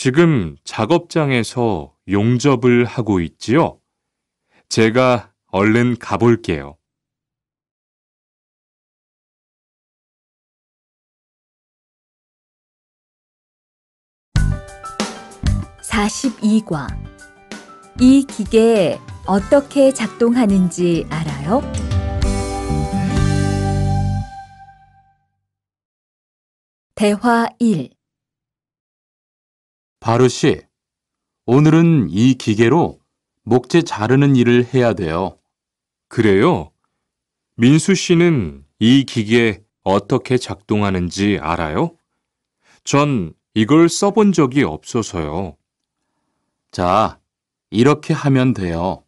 지금 작업장에서 용접을 하고 있지요? 제가 얼른 가볼게요. (42과) 이 기계 어떻게 작동하는지 알아요? 대화 1 바르 씨, 오늘은 이 기계로 목재 자르는 일을 해야 돼요. 그래요? 민수 씨는 이 기계 어떻게 작동하는지 알아요? 전 이걸 써본 적이 없어서요. 자, 이렇게 하면 돼요.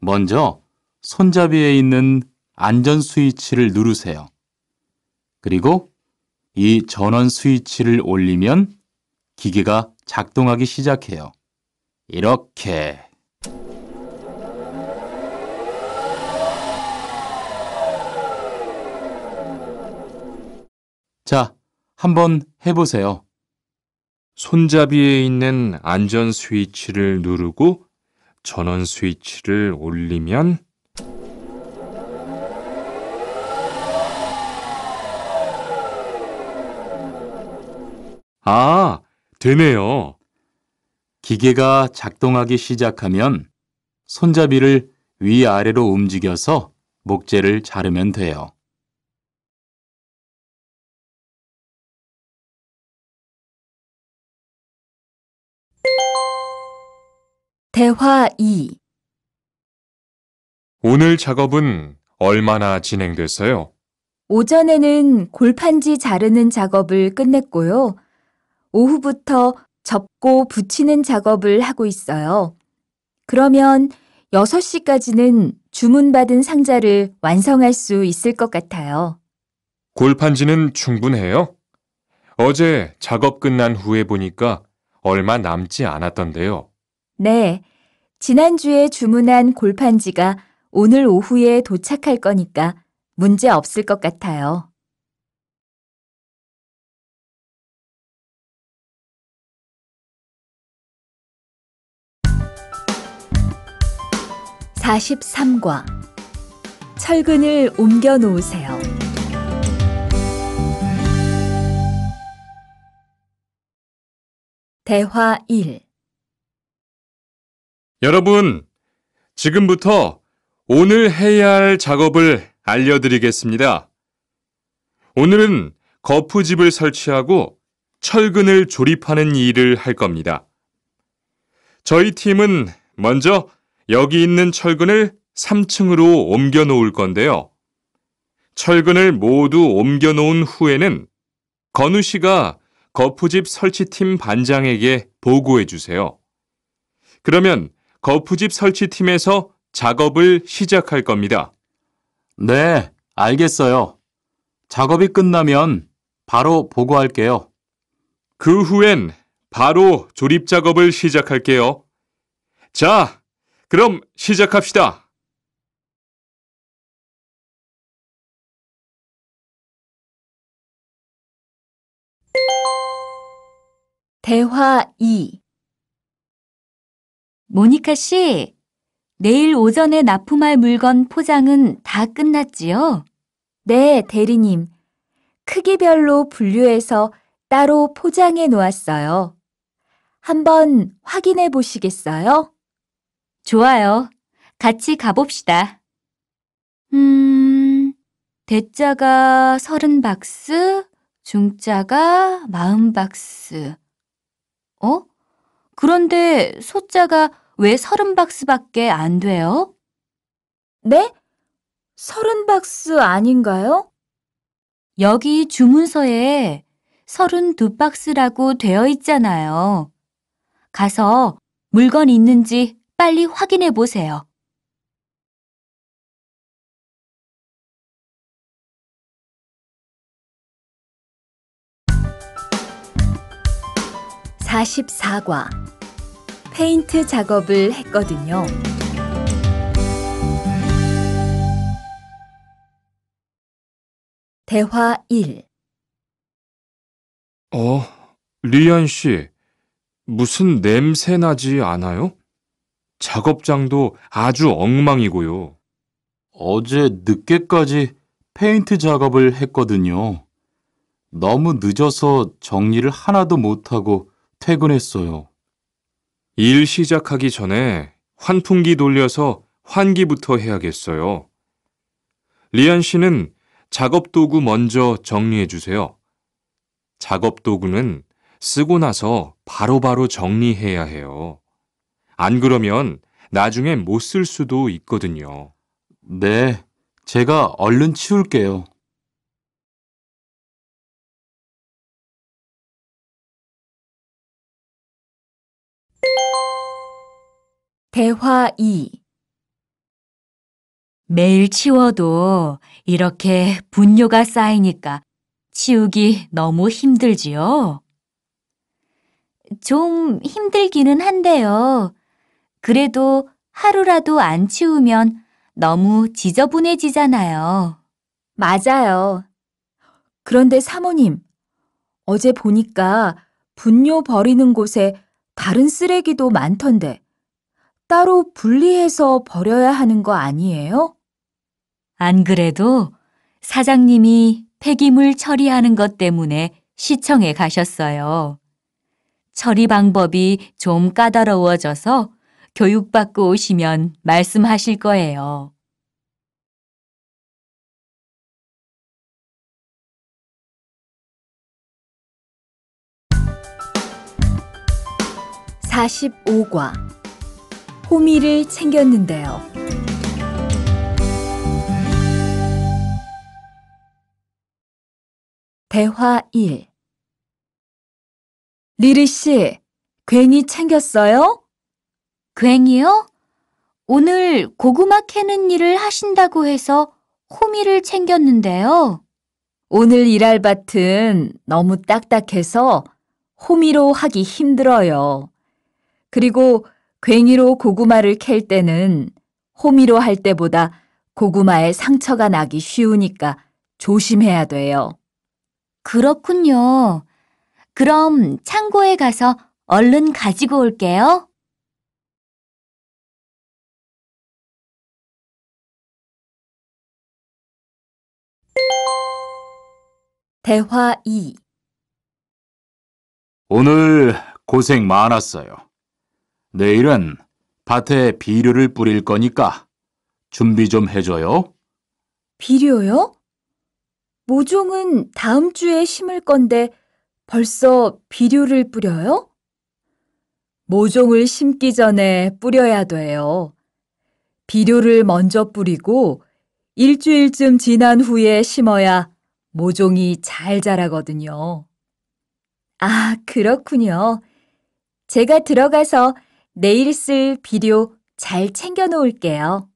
먼저 손잡이에 있는 안전 스위치를 누르세요. 그리고 이 전원 스위치를 올리면 기계가 작동하기 시작해요. 이렇게. 자, 한번 해보세요. 손잡이에 있는 안전 스위치를 누르고 전원 스위치를 올리면 아, 되네요. 기계가 작동하기 시작하면 손잡이를 위아래로 움직여서 목재를 자르면 돼요. 대화 2 오늘 작업은 얼마나 진행됐어요? 오전에는 골판지 자르는 작업을 끝냈고요. 오후부터 접고 붙이는 작업을 하고 있어요. 그러면 6시까지는 주문받은 상자를 완성할 수 있을 것 같아요. 골판지는 충분해요? 어제 작업 끝난 후에 보니까 얼마 남지 않았던데요. 네. 지난주에 주문한 골판지가 오늘 오후에 도착할 거니까 문제 없을 것 같아요. 43과 철근을 옮겨 놓으세요. 대화 1 여러분, 지금부터 오늘 해야 할 작업을 알려드리겠습니다. 오늘은 거푸집을 설치하고 철근을 조립하는 일을 할 겁니다. 저희 팀은 먼저 여기 있는 철근을 3층으로 옮겨 놓을 건데요. 철근을 모두 옮겨 놓은 후에는 건우 씨가 거푸집 설치팀 반장에게 보고해 주세요. 그러면 거푸집 설치팀에서 작업을 시작할 겁니다. 네, 알겠어요. 작업이 끝나면 바로 보고할게요. 그 후엔 바로 조립 작업을 시작할게요. 자, 그럼 시작합시다. 대화 2 모니카 씨, 내일 오전에 납품할 물건 포장은 다 끝났지요? 네, 대리님. 크기별로 분류해서 따로 포장해 놓았어요. 한번 확인해 보시겠어요? 좋아요. 같이 가봅시다. 음, 대자가 서른 박스, 중자가 마흔 박스. 어? 그런데 소자가 왜 서른 박스밖에 안 돼요? 네? 서른 박스 아닌가요? 여기 주문서에 서른 두 박스라고 되어 있잖아요. 가서 물건 있는지 빨리 확인해 보세요. (44과) 페인트 작업을 했거든요. 대화 1 어, 리안 씨, 무슨 냄새 나지 않아요? 작업장도 아주 엉망이고요. 어제 늦게까지 페인트 작업을 했거든요. 너무 늦어서 정리를 하나도 못하고 퇴근했어요. 일 시작하기 전에 환풍기 돌려서 환기부터 해야겠어요. 리안 씨는 작업 도구 먼저 정리해 주세요. 작업 도구는 쓰고 나서 바로바로 바로 정리해야 해요. 안 그러면 나중에못 쓸 수도 있거든요. 네, 제가 얼른 치울게요. 대화 2 매일 치워도 이렇게 분뇨가 쌓이니까 치우기 너무 힘들지요? 좀 힘들기는 한데요. 그래도 하루라도 안 치우면 너무 지저분해지잖아요. 맞아요. 그런데 사모님, 어제 보니까 분뇨 버리는 곳에 다른 쓰레기도 많던데 따로 분리해서 버려야 하는 거 아니에요? 안 그래도 사장님이 폐기물 처리하는 것 때문에 시청에 가셨어요. 처리 방법이 좀 까다로워져서 교육받고 오시면 말씀하실 거예요. (45과) 호미를 챙겼는데요. 대화 1 리리 씨, 괜히 챙겼어요? 괭이요? 오늘 고구마 캐는 일을 하신다고 해서 호미를 챙겼는데요. 오늘 일할 밭은 너무 딱딱해서 호미로 하기 힘들어요. 그리고 괭이로 고구마를 캘 때는 호미로 할 때보다 고구마에 상처가 나기 쉬우니까 조심해야 돼요. 그렇군요. 그럼 창고에 가서 얼른 가지고 올게요. 대화 2 오늘 고생 많았어요. 내일은 밭에 비료를 뿌릴 거니까 준비 좀 해줘요. 비료요? 모종은 다음 주에 심을 건데 벌써 비료를 뿌려요? 모종을 심기 전에 뿌려야 돼요. 비료를 먼저 뿌리고 일주일쯤 지난 후에 심어야 모종이 잘 자라거든요. 아, 그렇군요. 제가 들어가서 내일 쓸 비료 잘 챙겨 놓을게요.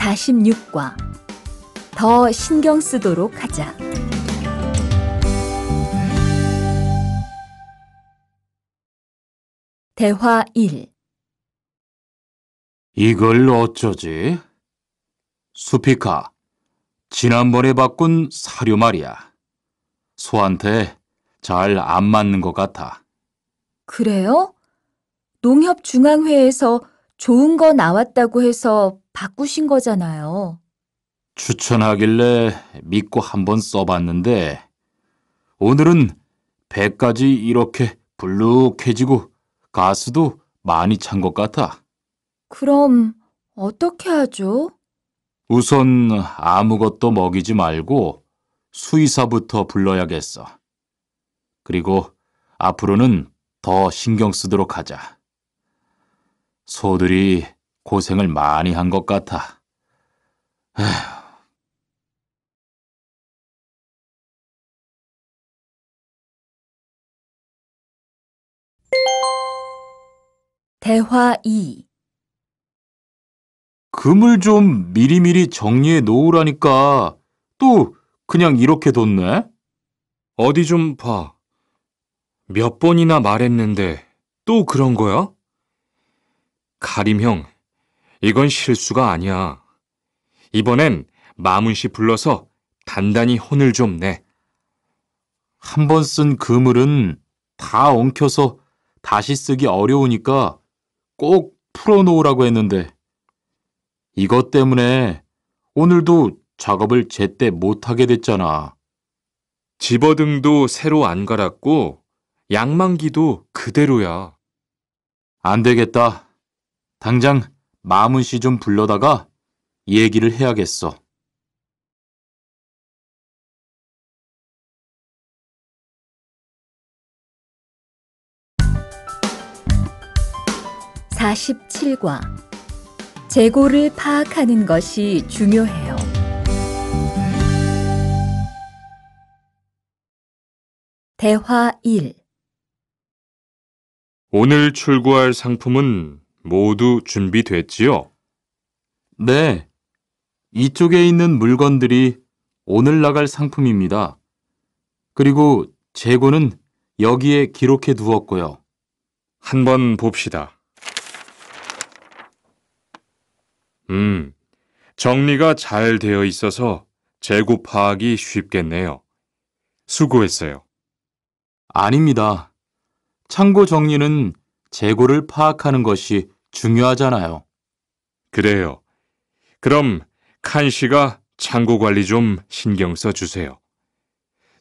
(46과) 더 신경 쓰도록 하자. 대화 1 이걸 어쩌지? 수피카, 지난번에 바꾼 사료 말이야. 소한테 잘 안 맞는 것 같아. 그래요? 농협중앙회에서 좋은 거 나왔다고 해서 바꾸신 거잖아요. 추천하길래 믿고 한번 써봤는데 오늘은 배까지 이렇게 블룩해지고 가스도 많이 찬 것 같아. 그럼 어떻게 하죠? 우선 아무것도 먹이지 말고 수의사부터 불러야겠어. 그리고 앞으로는 더 신경 쓰도록 하자. 소들이 고생을 많이 한 것 같아. 에휴. 대화 2 금을 좀 미리미리 정리해 놓으라니까 또 그냥 이렇게 뒀네? 어디 좀 봐. 몇 번이나 말했는데 또 그런 거야? 가림 형, 이건 실수가 아니야. 이번엔 마문 씨 불러서 단단히 혼을 좀 내. 한 번 쓴 그물은 다 엉켜서 다시 쓰기 어려우니까 꼭 풀어놓으라고 했는데 이것 때문에 오늘도 작업을 제때 못하게 됐잖아. 집어등도 새로 안 갈았고 양만기도 그대로야. 안 되겠다. 당장 마문 씨 좀 불러다가 얘기를 해야겠어. 47과 재고를 파악하는 것이 중요해요. 대화 1 오늘 출고할 상품은 모두 준비됐지요? 네. 이쪽에 있는 물건들이 오늘 나갈 상품입니다. 그리고 재고는 여기에 기록해 두었고요. 한번 봅시다. 음, 정리가 잘 되어 있어서 재고 파악이 쉽겠네요. 수고했어요. 아닙니다. 창고 정리는 재고를 파악하는 것이 중요하잖아요. 그래요. 그럼 칸 씨가 창고 관리 좀 신경 써 주세요.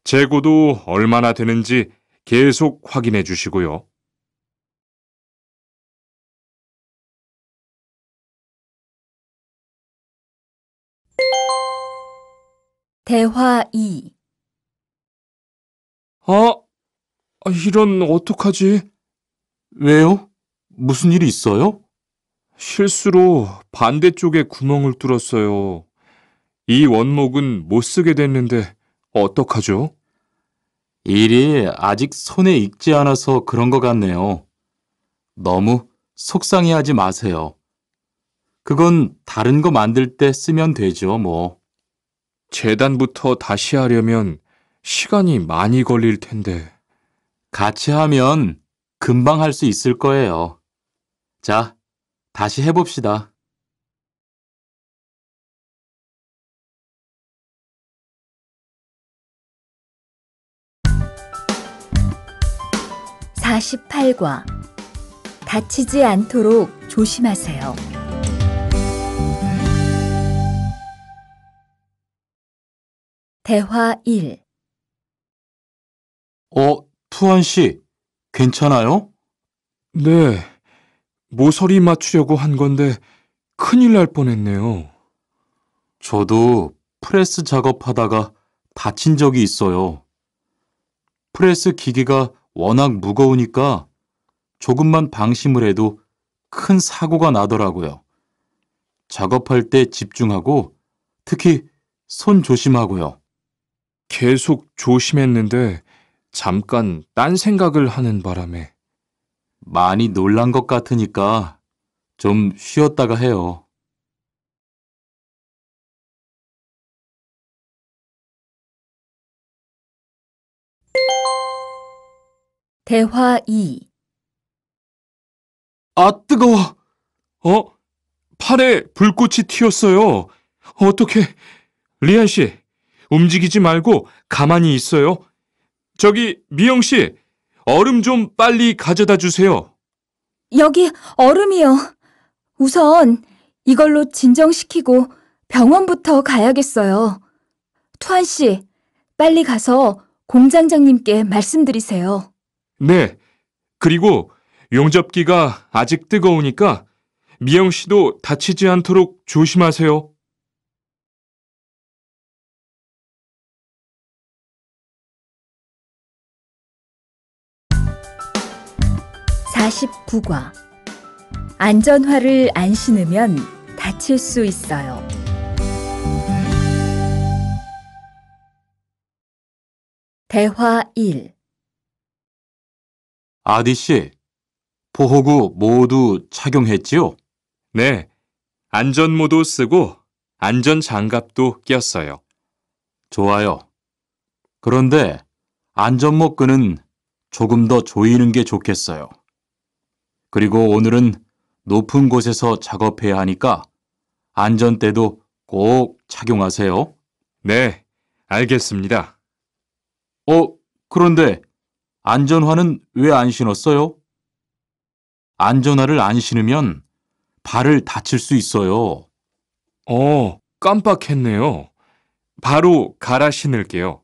재고도 얼마나 되는지 계속 확인해 주시고요. 대화 2 아, 아, 이런 어떡하지? 왜요? 무슨 일이 있어요? 실수로 반대쪽에 구멍을 뚫었어요. 이 원목은 못 쓰게 됐는데 어떡하죠? 일이 아직 손에 익지 않아서 그런 것 같네요. 너무 속상해하지 마세요. 그건 다른 거 만들 때 쓰면 되죠, 뭐. 재단부터 다시 하려면 시간이 많이 걸릴 텐데. 같이 하면 금방 할 수 있을 거예요. 자, 다시 해봅시다. (48과) 다치지 않도록 조심하세요. 대화 1 어, 투한 씨, 괜찮아요? 네, 모서리 맞추려고 한 건데 큰일 날 뻔했네요. 저도 프레스 작업하다가 다친 적이 있어요. 프레스 기계가 워낙 무거우니까 조금만 방심을 해도 큰 사고가 나더라고요. 작업할 때 집중하고 특히 손 조심하고요. 계속 조심했는데 잠깐 딴 생각을 하는 바람에 많이 놀란 것 같으니까 좀 쉬었다가 해요. 대화 2 아, 뜨거워! 어? 팔에 불꽃이 튀었어요. 어떻게, 리안 씨, 움직이지 말고 가만히 있어요. 저기 미영 씨, 얼음 좀 빨리 가져다 주세요. 여기 얼음이요. 우선 이걸로 진정시키고 병원부터 가야겠어요. 투한 씨, 빨리 가서 공장장님께 말씀드리세요. 네. 그리고 용접기가 아직 뜨거우니까 미영 씨도 다치지 않도록 조심하세요. 49과 안전화를 안 신으면 다칠 수 있어요. 대화 1 아디 씨, 보호구 모두 착용했지요? 네, 안전모도 쓰고 안전장갑도 꼈어요. 좋아요. 그런데 안전모 끈은 조금 더 조이는 게 좋겠어요. 그리고 오늘은 높은 곳에서 작업해야 하니까 안전대도 꼭 착용하세요. 네, 알겠습니다. 어, 그런데 안전화는 왜 안 신었어요? 안전화를 안 신으면 발을 다칠 수 있어요. 어, 깜빡했네요. 바로 갈아 신을게요.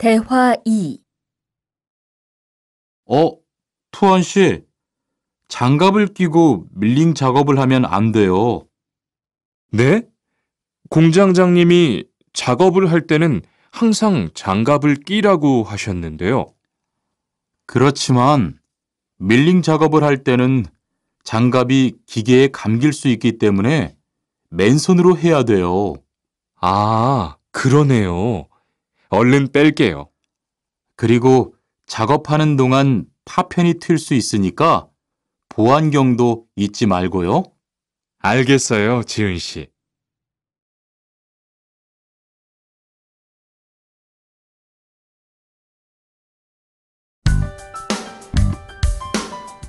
대화 2 어, 투원 씨. 장갑을 끼고 밀링 작업을 하면 안 돼요. 네? 공장장님이 작업을 할 때는 항상 장갑을 끼라고 하셨는데요. 그렇지만 밀링 작업을 할 때는 장갑이 기계에 감길 수 있기 때문에 맨손으로 해야 돼요. 아, 그러네요. 얼른 뺄게요. 그리고 작업하는 동안 파편이 튈 수 있으니까 보안경도 잊지 말고요. 알겠어요, 지은 씨.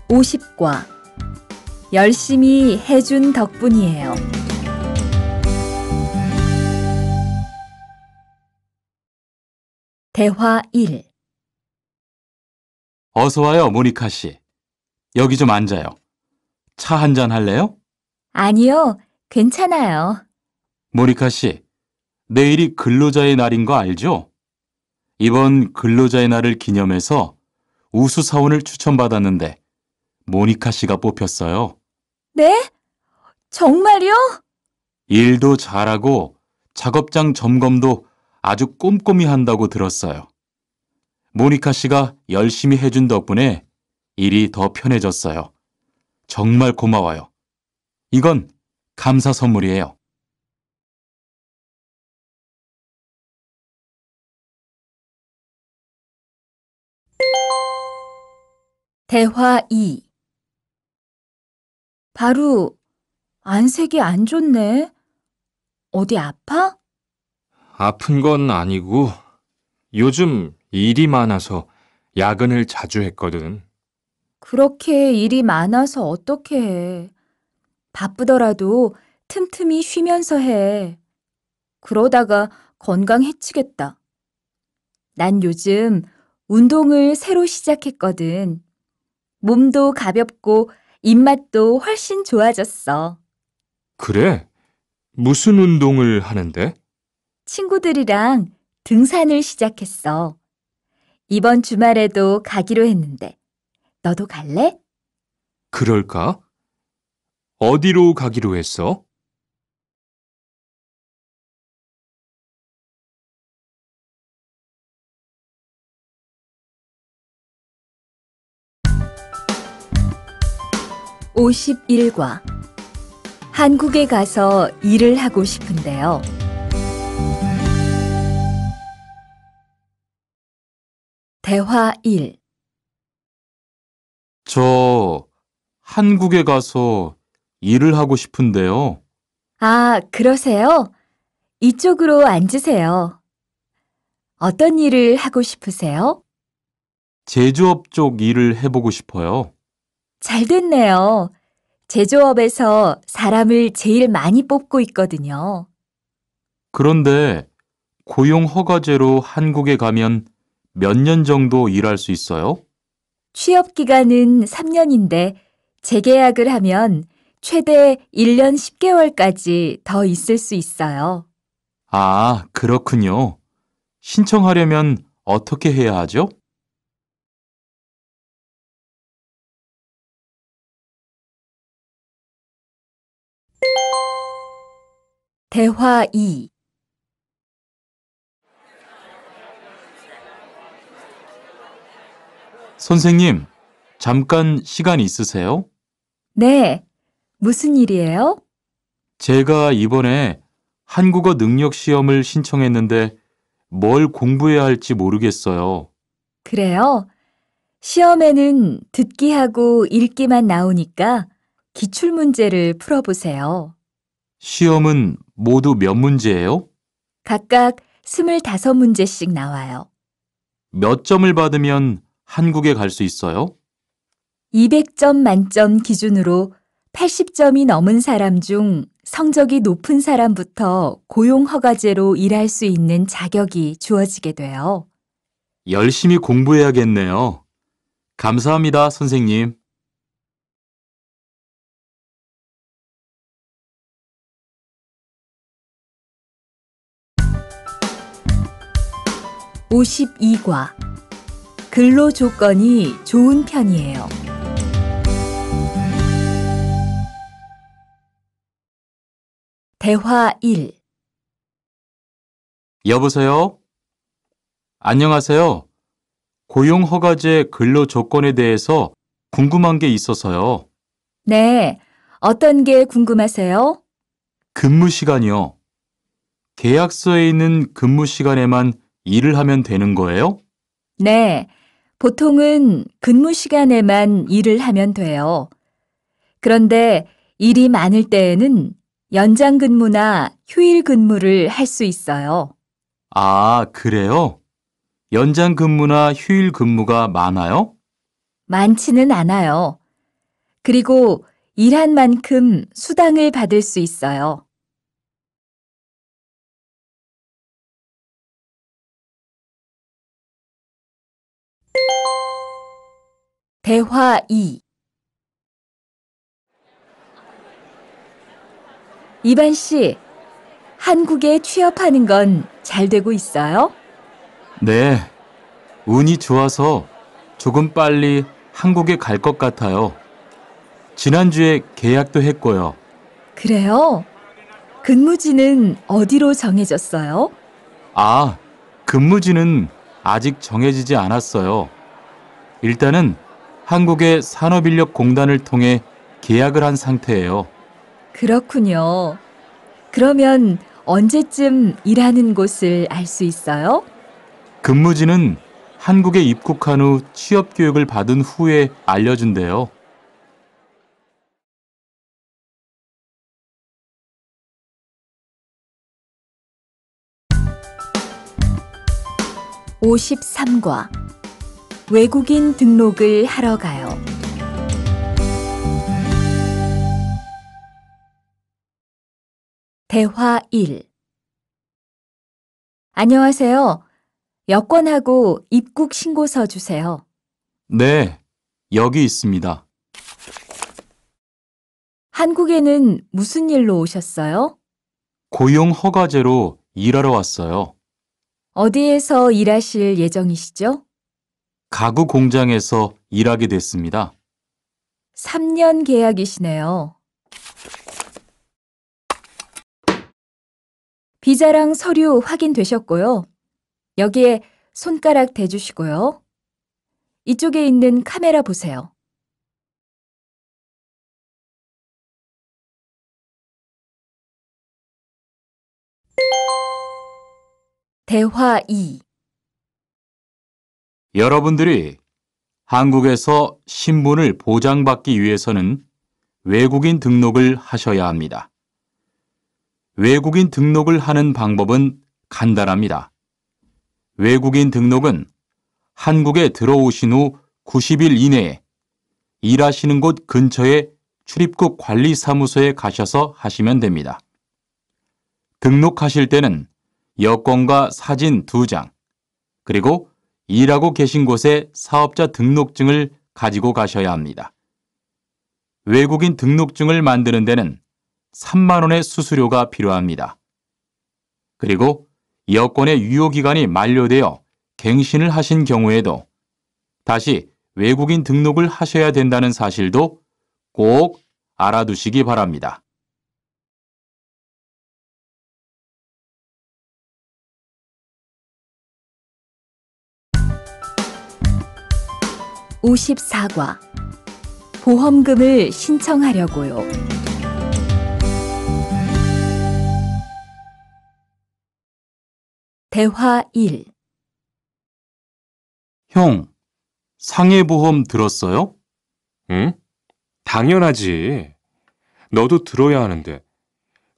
오십과 열심히 해준 덕분이에요. 대화 1 어서 와요, 모니카 씨. 여기 좀 앉아요. 차 한 잔 할래요? 아니요, 괜찮아요. 모니카 씨, 내일이 근로자의 날인 거 알죠? 이번 근로자의 날을 기념해서 우수 사원을 추천받았는데 모니카 씨가 뽑혔어요. 네? 정말요? 일도 잘하고 작업장 점검도 아주 꼼꼼히 한다고 들었어요. 모니카 씨가 열심히 해준 덕분에 일이 더 편해졌어요. 정말 고마워요. 이건 감사 선물이에요. 대화 2 바로 안색이 안 좋네. 어디 아파? 아픈 건 아니고 요즘 일이 많아서 야근을 자주 했거든. 그렇게 일이 많아서 어떻게 해. 바쁘더라도 틈틈이 쉬면서 해. 그러다가 건강 해치겠다. 난 요즘 운동을 새로 시작했거든. 몸도 가볍고 입맛도 훨씬 좋아졌어. 그래? 무슨 운동을 하는데? 친구들이랑 등산을 시작했어. 이번 주말에도 가기로 했는데, 너도 갈래? 그럴까? 어디로 가기로 했어? 5 1과 한국에 가서 일을 하고 싶은데요. 대화 1. 저 한국에 가서 일을 하고 싶은데요. 아, 그러세요? 이쪽으로 앉으세요. 어떤 일을 하고 싶으세요? 제조업 쪽 일을 해보고 싶어요. 잘 됐네요. 제조업에서 사람을 제일 많이 뽑고 있거든요. 그런데 고용 허가제로 한국에 가면 몇년 정도 일할 수 있어요? 취업 기간은 3년인데 재계약을 하면 최대 1년 10개월까지 더 있을 수 있어요. 아, 그렇군요. 신청하려면 어떻게 해야 하죠? 대화 2 선생님, 잠깐 시간 있으세요? 네. 무슨 일이에요? 제가 이번에 한국어 능력 시험을 신청했는데 뭘 공부해야 할지 모르겠어요. 그래요? 시험에는 듣기하고 읽기만 나오니까 기출문제를 풀어보세요. 시험은 모두 몇 문제예요? 각각 25문제씩 나와요. 몇 점을 받으면 한국에 갈 수 있어요? 200점 만점 기준으로 80점이 넘은 사람 중 성적이 높은 사람부터 고용 허가제로 일할 수 있는 자격이 주어지게 돼요. 열심히 공부해야겠네요. 감사합니다, 선생님. 오십과 근로 조건이 좋은 편이에요. 대화 1 여보세요? 안녕하세요. 고용 허가제 근로 조건에 대해서 궁금한 게 있어서요. 네. 어떤 게 궁금하세요? 근무 시간이요. 계약서에 있는 근무 시간에만 일을 하면 되는 거예요? 네. 보통은 근무 시간에만 일을 하면 돼요. 그런데 일이 많을 때에는 연장 근무나 휴일 근무를 할 수 있어요. 아, 그래요? 연장 근무나 휴일 근무가 많아요? 많지는 않아요. 그리고 일한 만큼 수당을 받을 수 있어요. 대화 2 이반 씨, 한국에 취업하는 건 잘 되고 있어요? 네, 운이 좋아서 조금 빨리 한국에 갈 것 같아요. 지난주에 계약도 했고요. 그래요? 근무지는 어디로 정해졌어요? 아, 근무지는 아직 정해지지 않았어요. 일단은 한국의 산업인력공단을 통해 계약을 한 상태예요. 그렇군요. 그러면 언제쯤 일하는 곳을 알 수 있어요? 근무지는 한국에 입국한 후 취업 교육을 받은 후에 알려준대요. 오십과 외국인 등록을 하러 가요. 대화 1 안녕하세요. 여권하고 입국 신고서 주세요. 네, 여기 있습니다. 한국에는 무슨 일로 오셨어요? 고용 허가제로 일하러 왔어요. 어디에서 일하실 예정이시죠? 가구 공장에서 일하게 됐습니다. 3년 계약이시네요. 비자랑 서류 확인되셨고요. 여기에 손가락 대주시고요. 이쪽에 있는 카메라 보세요. 대화 2 여러분들이 한국에서 신분을 보장받기 위해서는 외국인 등록을 하셔야 합니다. 외국인 등록을 하는 방법은 간단합니다. 외국인 등록은 한국에 들어오신 후 90일 이내에 일하시는 곳근처에 출입국 관리사무소에 가셔서 하시면 됩니다. 등록하실 때는 여권과 사진 두 장 그리고 일하고 계신 곳에 사업자 등록증을 가지고 가셔야 합니다. 외국인 등록증을 만드는 데는 3만원의 수수료가 필요합니다. 그리고 여권의 유효기간이 만료되어 갱신을 하신 경우에도 다시 외국인 등록을 하셔야 된다는 사실도 꼭 알아두시기 바랍니다. 54과 보험금을 신청하려고요. 대화 1 형, 상해보험 들었어요? 응? 당연하지. 너도 들어야 하는데.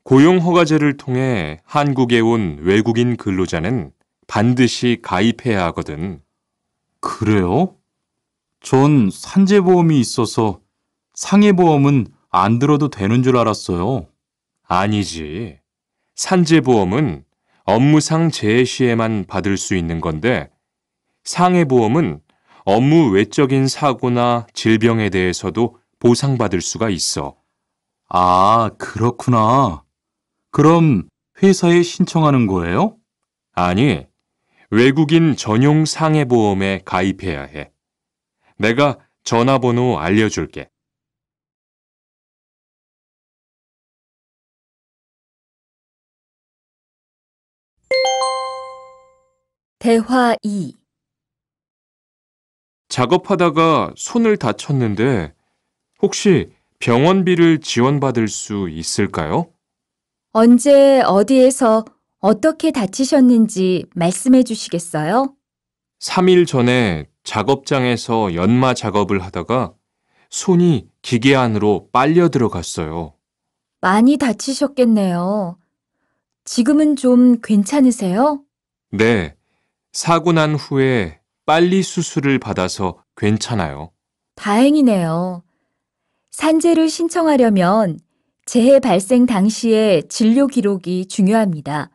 고용허가제를 통해 한국에 온 외국인 근로자는 반드시 가입해야 하거든. 그래요? 전 산재보험이 있어서 상해보험은 안 들어도 되는 줄 알았어요. 아니지. 산재보험은 업무상 재해 시에만 받을 수 있는 건데 상해보험은 업무 외적인 사고나 질병에 대해서도 보상받을 수가 있어. 아, 그렇구나. 그럼 회사에 신청하는 거예요? 아니, 외국인 전용 상해보험에 가입해야 해. 내가 전화번호 알려줄게. 대화 2 작업하다가 손을 다쳤는데 혹시 병원비를 지원받을 수 있을까요? 언제 어디에서 어떻게 다치셨는지 말씀해 주시겠어요? 3일 전에 작업장에서 연마 작업을 하다가 손이 기계 안으로 빨려 들어갔어요. 많이 다치셨겠네요. 지금은 좀 괜찮으세요? 네. 사고 난 후에 빨리 수술을 받아서 괜찮아요. 다행이네요. 산재를 신청하려면 재해 발생 당시의 진료 기록이 중요합니다.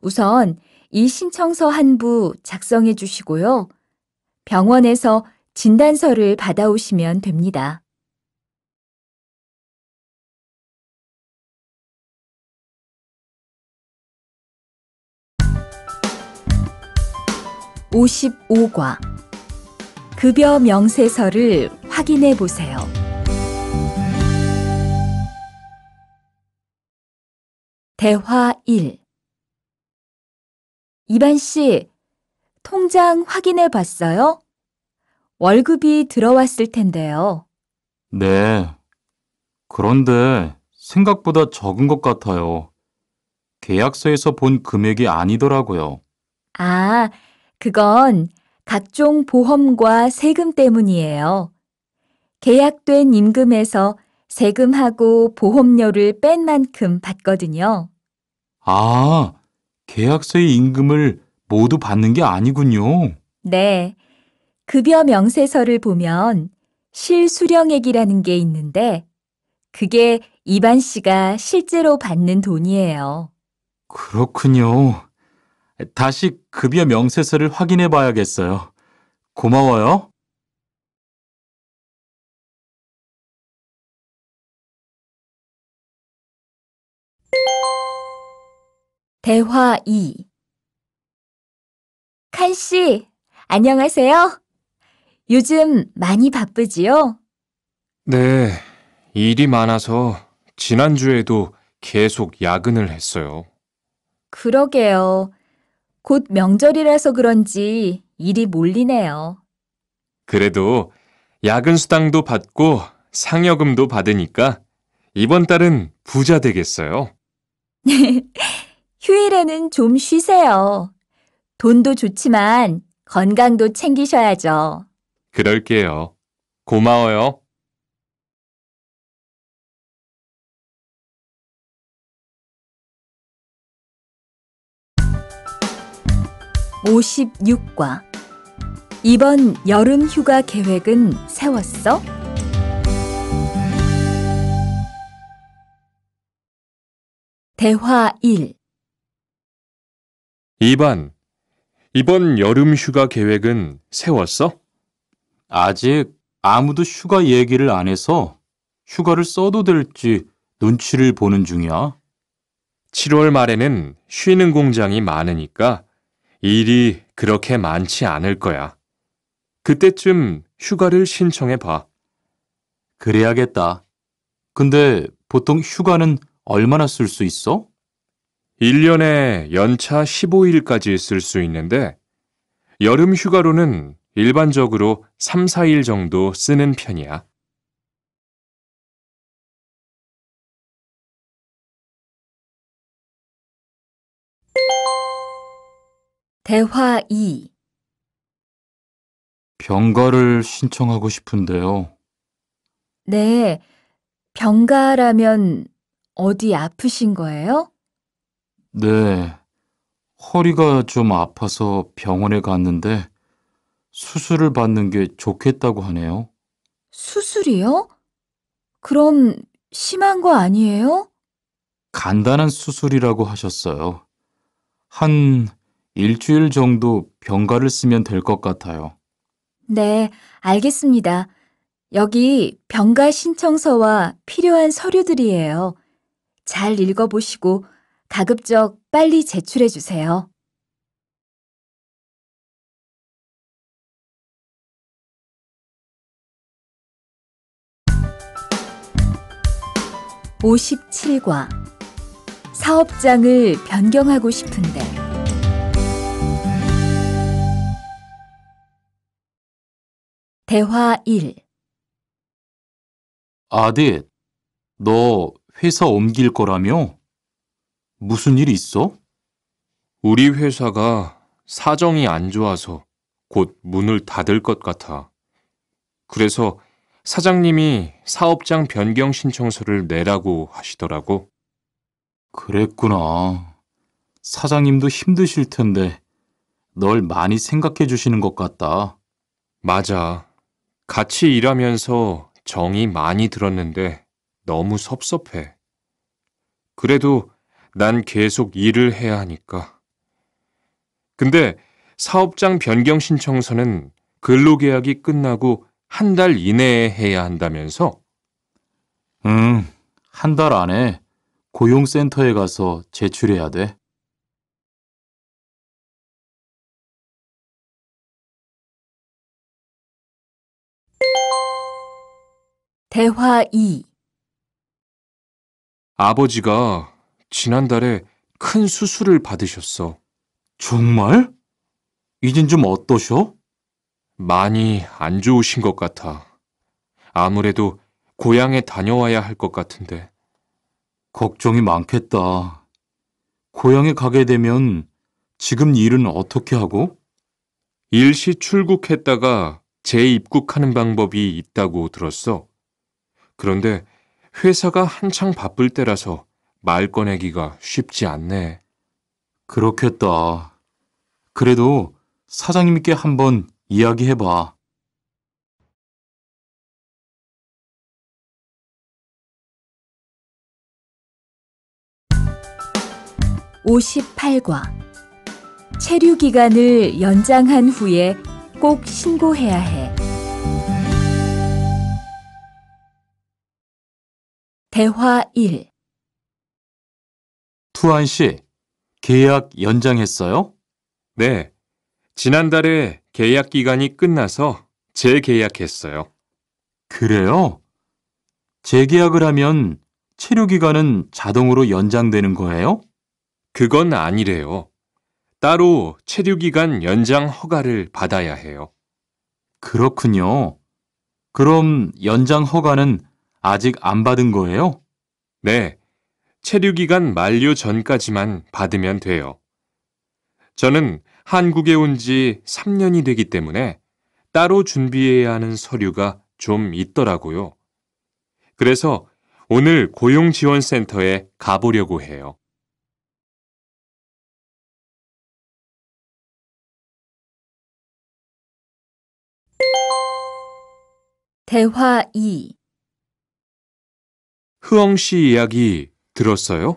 우선 이 신청서 한 부 작성해 주시고요. 병원에서 진단서를 받아오시면 됩니다. (55과) 급여 명세서를 확인해 보세요. 대화 1 이반 씨, 통장 확인해 봤어요? 월급이 들어왔을 텐데요. 네. 그런데 생각보다 적은 것 같아요. 계약서에서 본 금액이 아니더라고요. 아, 그건 각종 보험과 세금 때문이에요. 계약된 임금에서 세금하고 보험료를 뺀 만큼 받거든요. 아, 계약서의 임금을 모두 받는 게 아니군요. 네. 급여 명세서를 보면 실수령액이라는 게 있는데 그게 이반 씨가 실제로 받는 돈이에요. 그렇군요. 다시 급여 명세서를 확인해 봐야겠어요. 고마워요. 대화 2한 씨, 안녕하세요. 요즘 많이 바쁘지요? 네, 일이 많아서 지난주에도 계속 야근을 했어요. 그러게요. 곧 명절이라서 그런지 일이 몰리네요. 그래도 야근 수당도 받고 상여금도 받으니까 이번 달은 부자 되겠어요. 휴일에는 좀 쉬세요. 돈도 좋지만 건강도 챙기셔야죠. 그럴게요. 고마워요. 오십과 이번 여름 휴가 계획은 세웠어? 대화 일 2번 이번 여름 휴가 계획은 세웠어? 아직 아무도 휴가 얘기를 안 해서 휴가를 써도 될지 눈치를 보는 중이야. 7월 말에는 쉬는 공장이 많으니까 일이 그렇게 많지 않을 거야. 그때쯤 휴가를 신청해 봐. 그래야겠다. 근데 보통 휴가는 얼마나 쓸 수 있어? 1년에 연차 15일까지 쓸 수 있는데 여름 휴가로는 일반적으로 3, 4일 정도 쓰는 편이야. 대화 2 병가를 신청하고 싶은데요. 네, 병가라면 어디 아프신 거예요? 네. 허리가 좀 아파서 병원에 갔는데 수술을 받는 게 좋겠다고 하네요. 수술이요? 그럼 심한 거 아니에요? 간단한 수술이라고 하셨어요. 한 일주일 정도 병가를 쓰면 될 것 같아요. 네, 알겠습니다. 여기 병가 신청서와 필요한 서류들이에요. 잘 읽어보시고 가급적 빨리 제출해 주세요. (57과) 사업장을 변경하고 싶은데 대화 1 아들, 너 회사 옮길 거라며? 무슨 일 있어? 우리 회사가 사정이 안 좋아서 곧 문을 닫을 것 같아. 그래서 사장님이 사업장 변경 신청서를 내라고 하시더라고. 그랬구나. 사장님도 힘드실 텐데 널 많이 생각해 주시는 것 같다. 맞아. 같이 일하면서 정이 많이 들었는데 너무 섭섭해. 그래도 난 계속 일을 해야 하니까. 근데 사업장 변경 신청서는 근로계약이 끝나고 한 달 이내에 해야 한다면서? 응, 음, 한 달 안에 고용센터에 가서 제출해야 돼. 대화 2 아버지가 지난달에 큰 수술을 받으셨어. 정말? 이젠 좀 어떠셔? 많이 안 좋으신 것 같아. 아무래도 고향에 다녀와야 할 것 같은데. 걱정이 많겠다. 고향에 가게 되면 지금 일은 어떻게 하고? 일시 출국했다가 재입국하는 방법이 있다고 들었어. 그런데 회사가 한창 바쁠 때라서 말 꺼내기가 쉽지 않네. 그렇겠다. 그래도 사장님께 한번 이야기해봐. (58과) 체류 기간을 연장한 후에 꼭 신고해야 해. 대화 1 투안 씨, 계약 연장했어요? 네. 지난달에 계약 기간이 끝나서 재계약했어요. 그래요? 재계약을 하면 체류 기간은 자동으로 연장되는 거예요? 그건 아니래요. 따로 체류 기간 연장 허가를 받아야 해요. 그렇군요. 그럼 연장 허가는 아직 안 받은 거예요? 네. 체류기간 만료 전까지만 받으면 돼요. 저는 한국에 온 지 3년이 되기 때문에 따로 준비해야 하는 서류가 좀 있더라고요. 그래서 오늘 고용지원센터에 가보려고 해요. 대화 2 흐엉 씨 이야기 들었어요?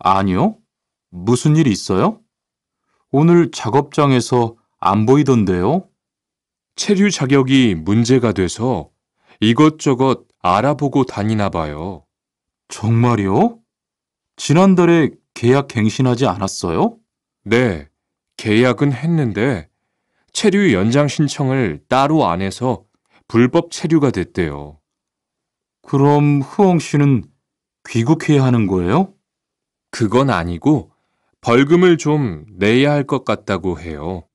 아니요. 무슨 일 있어요? 오늘 작업장에서 안 보이던데요? 체류 자격이 문제가 돼서 이것저것 알아보고 다니나 봐요. 정말요? 지난달에 계약 갱신하지 않았어요? 네, 계약은 했는데 체류 연장 신청을 따로 안 해서 불법 체류가 됐대요. 그럼 후엉 씨는 귀국해야 하는 거예요? 그건 아니고 벌금을 좀 내야 할 것 같다고 해요.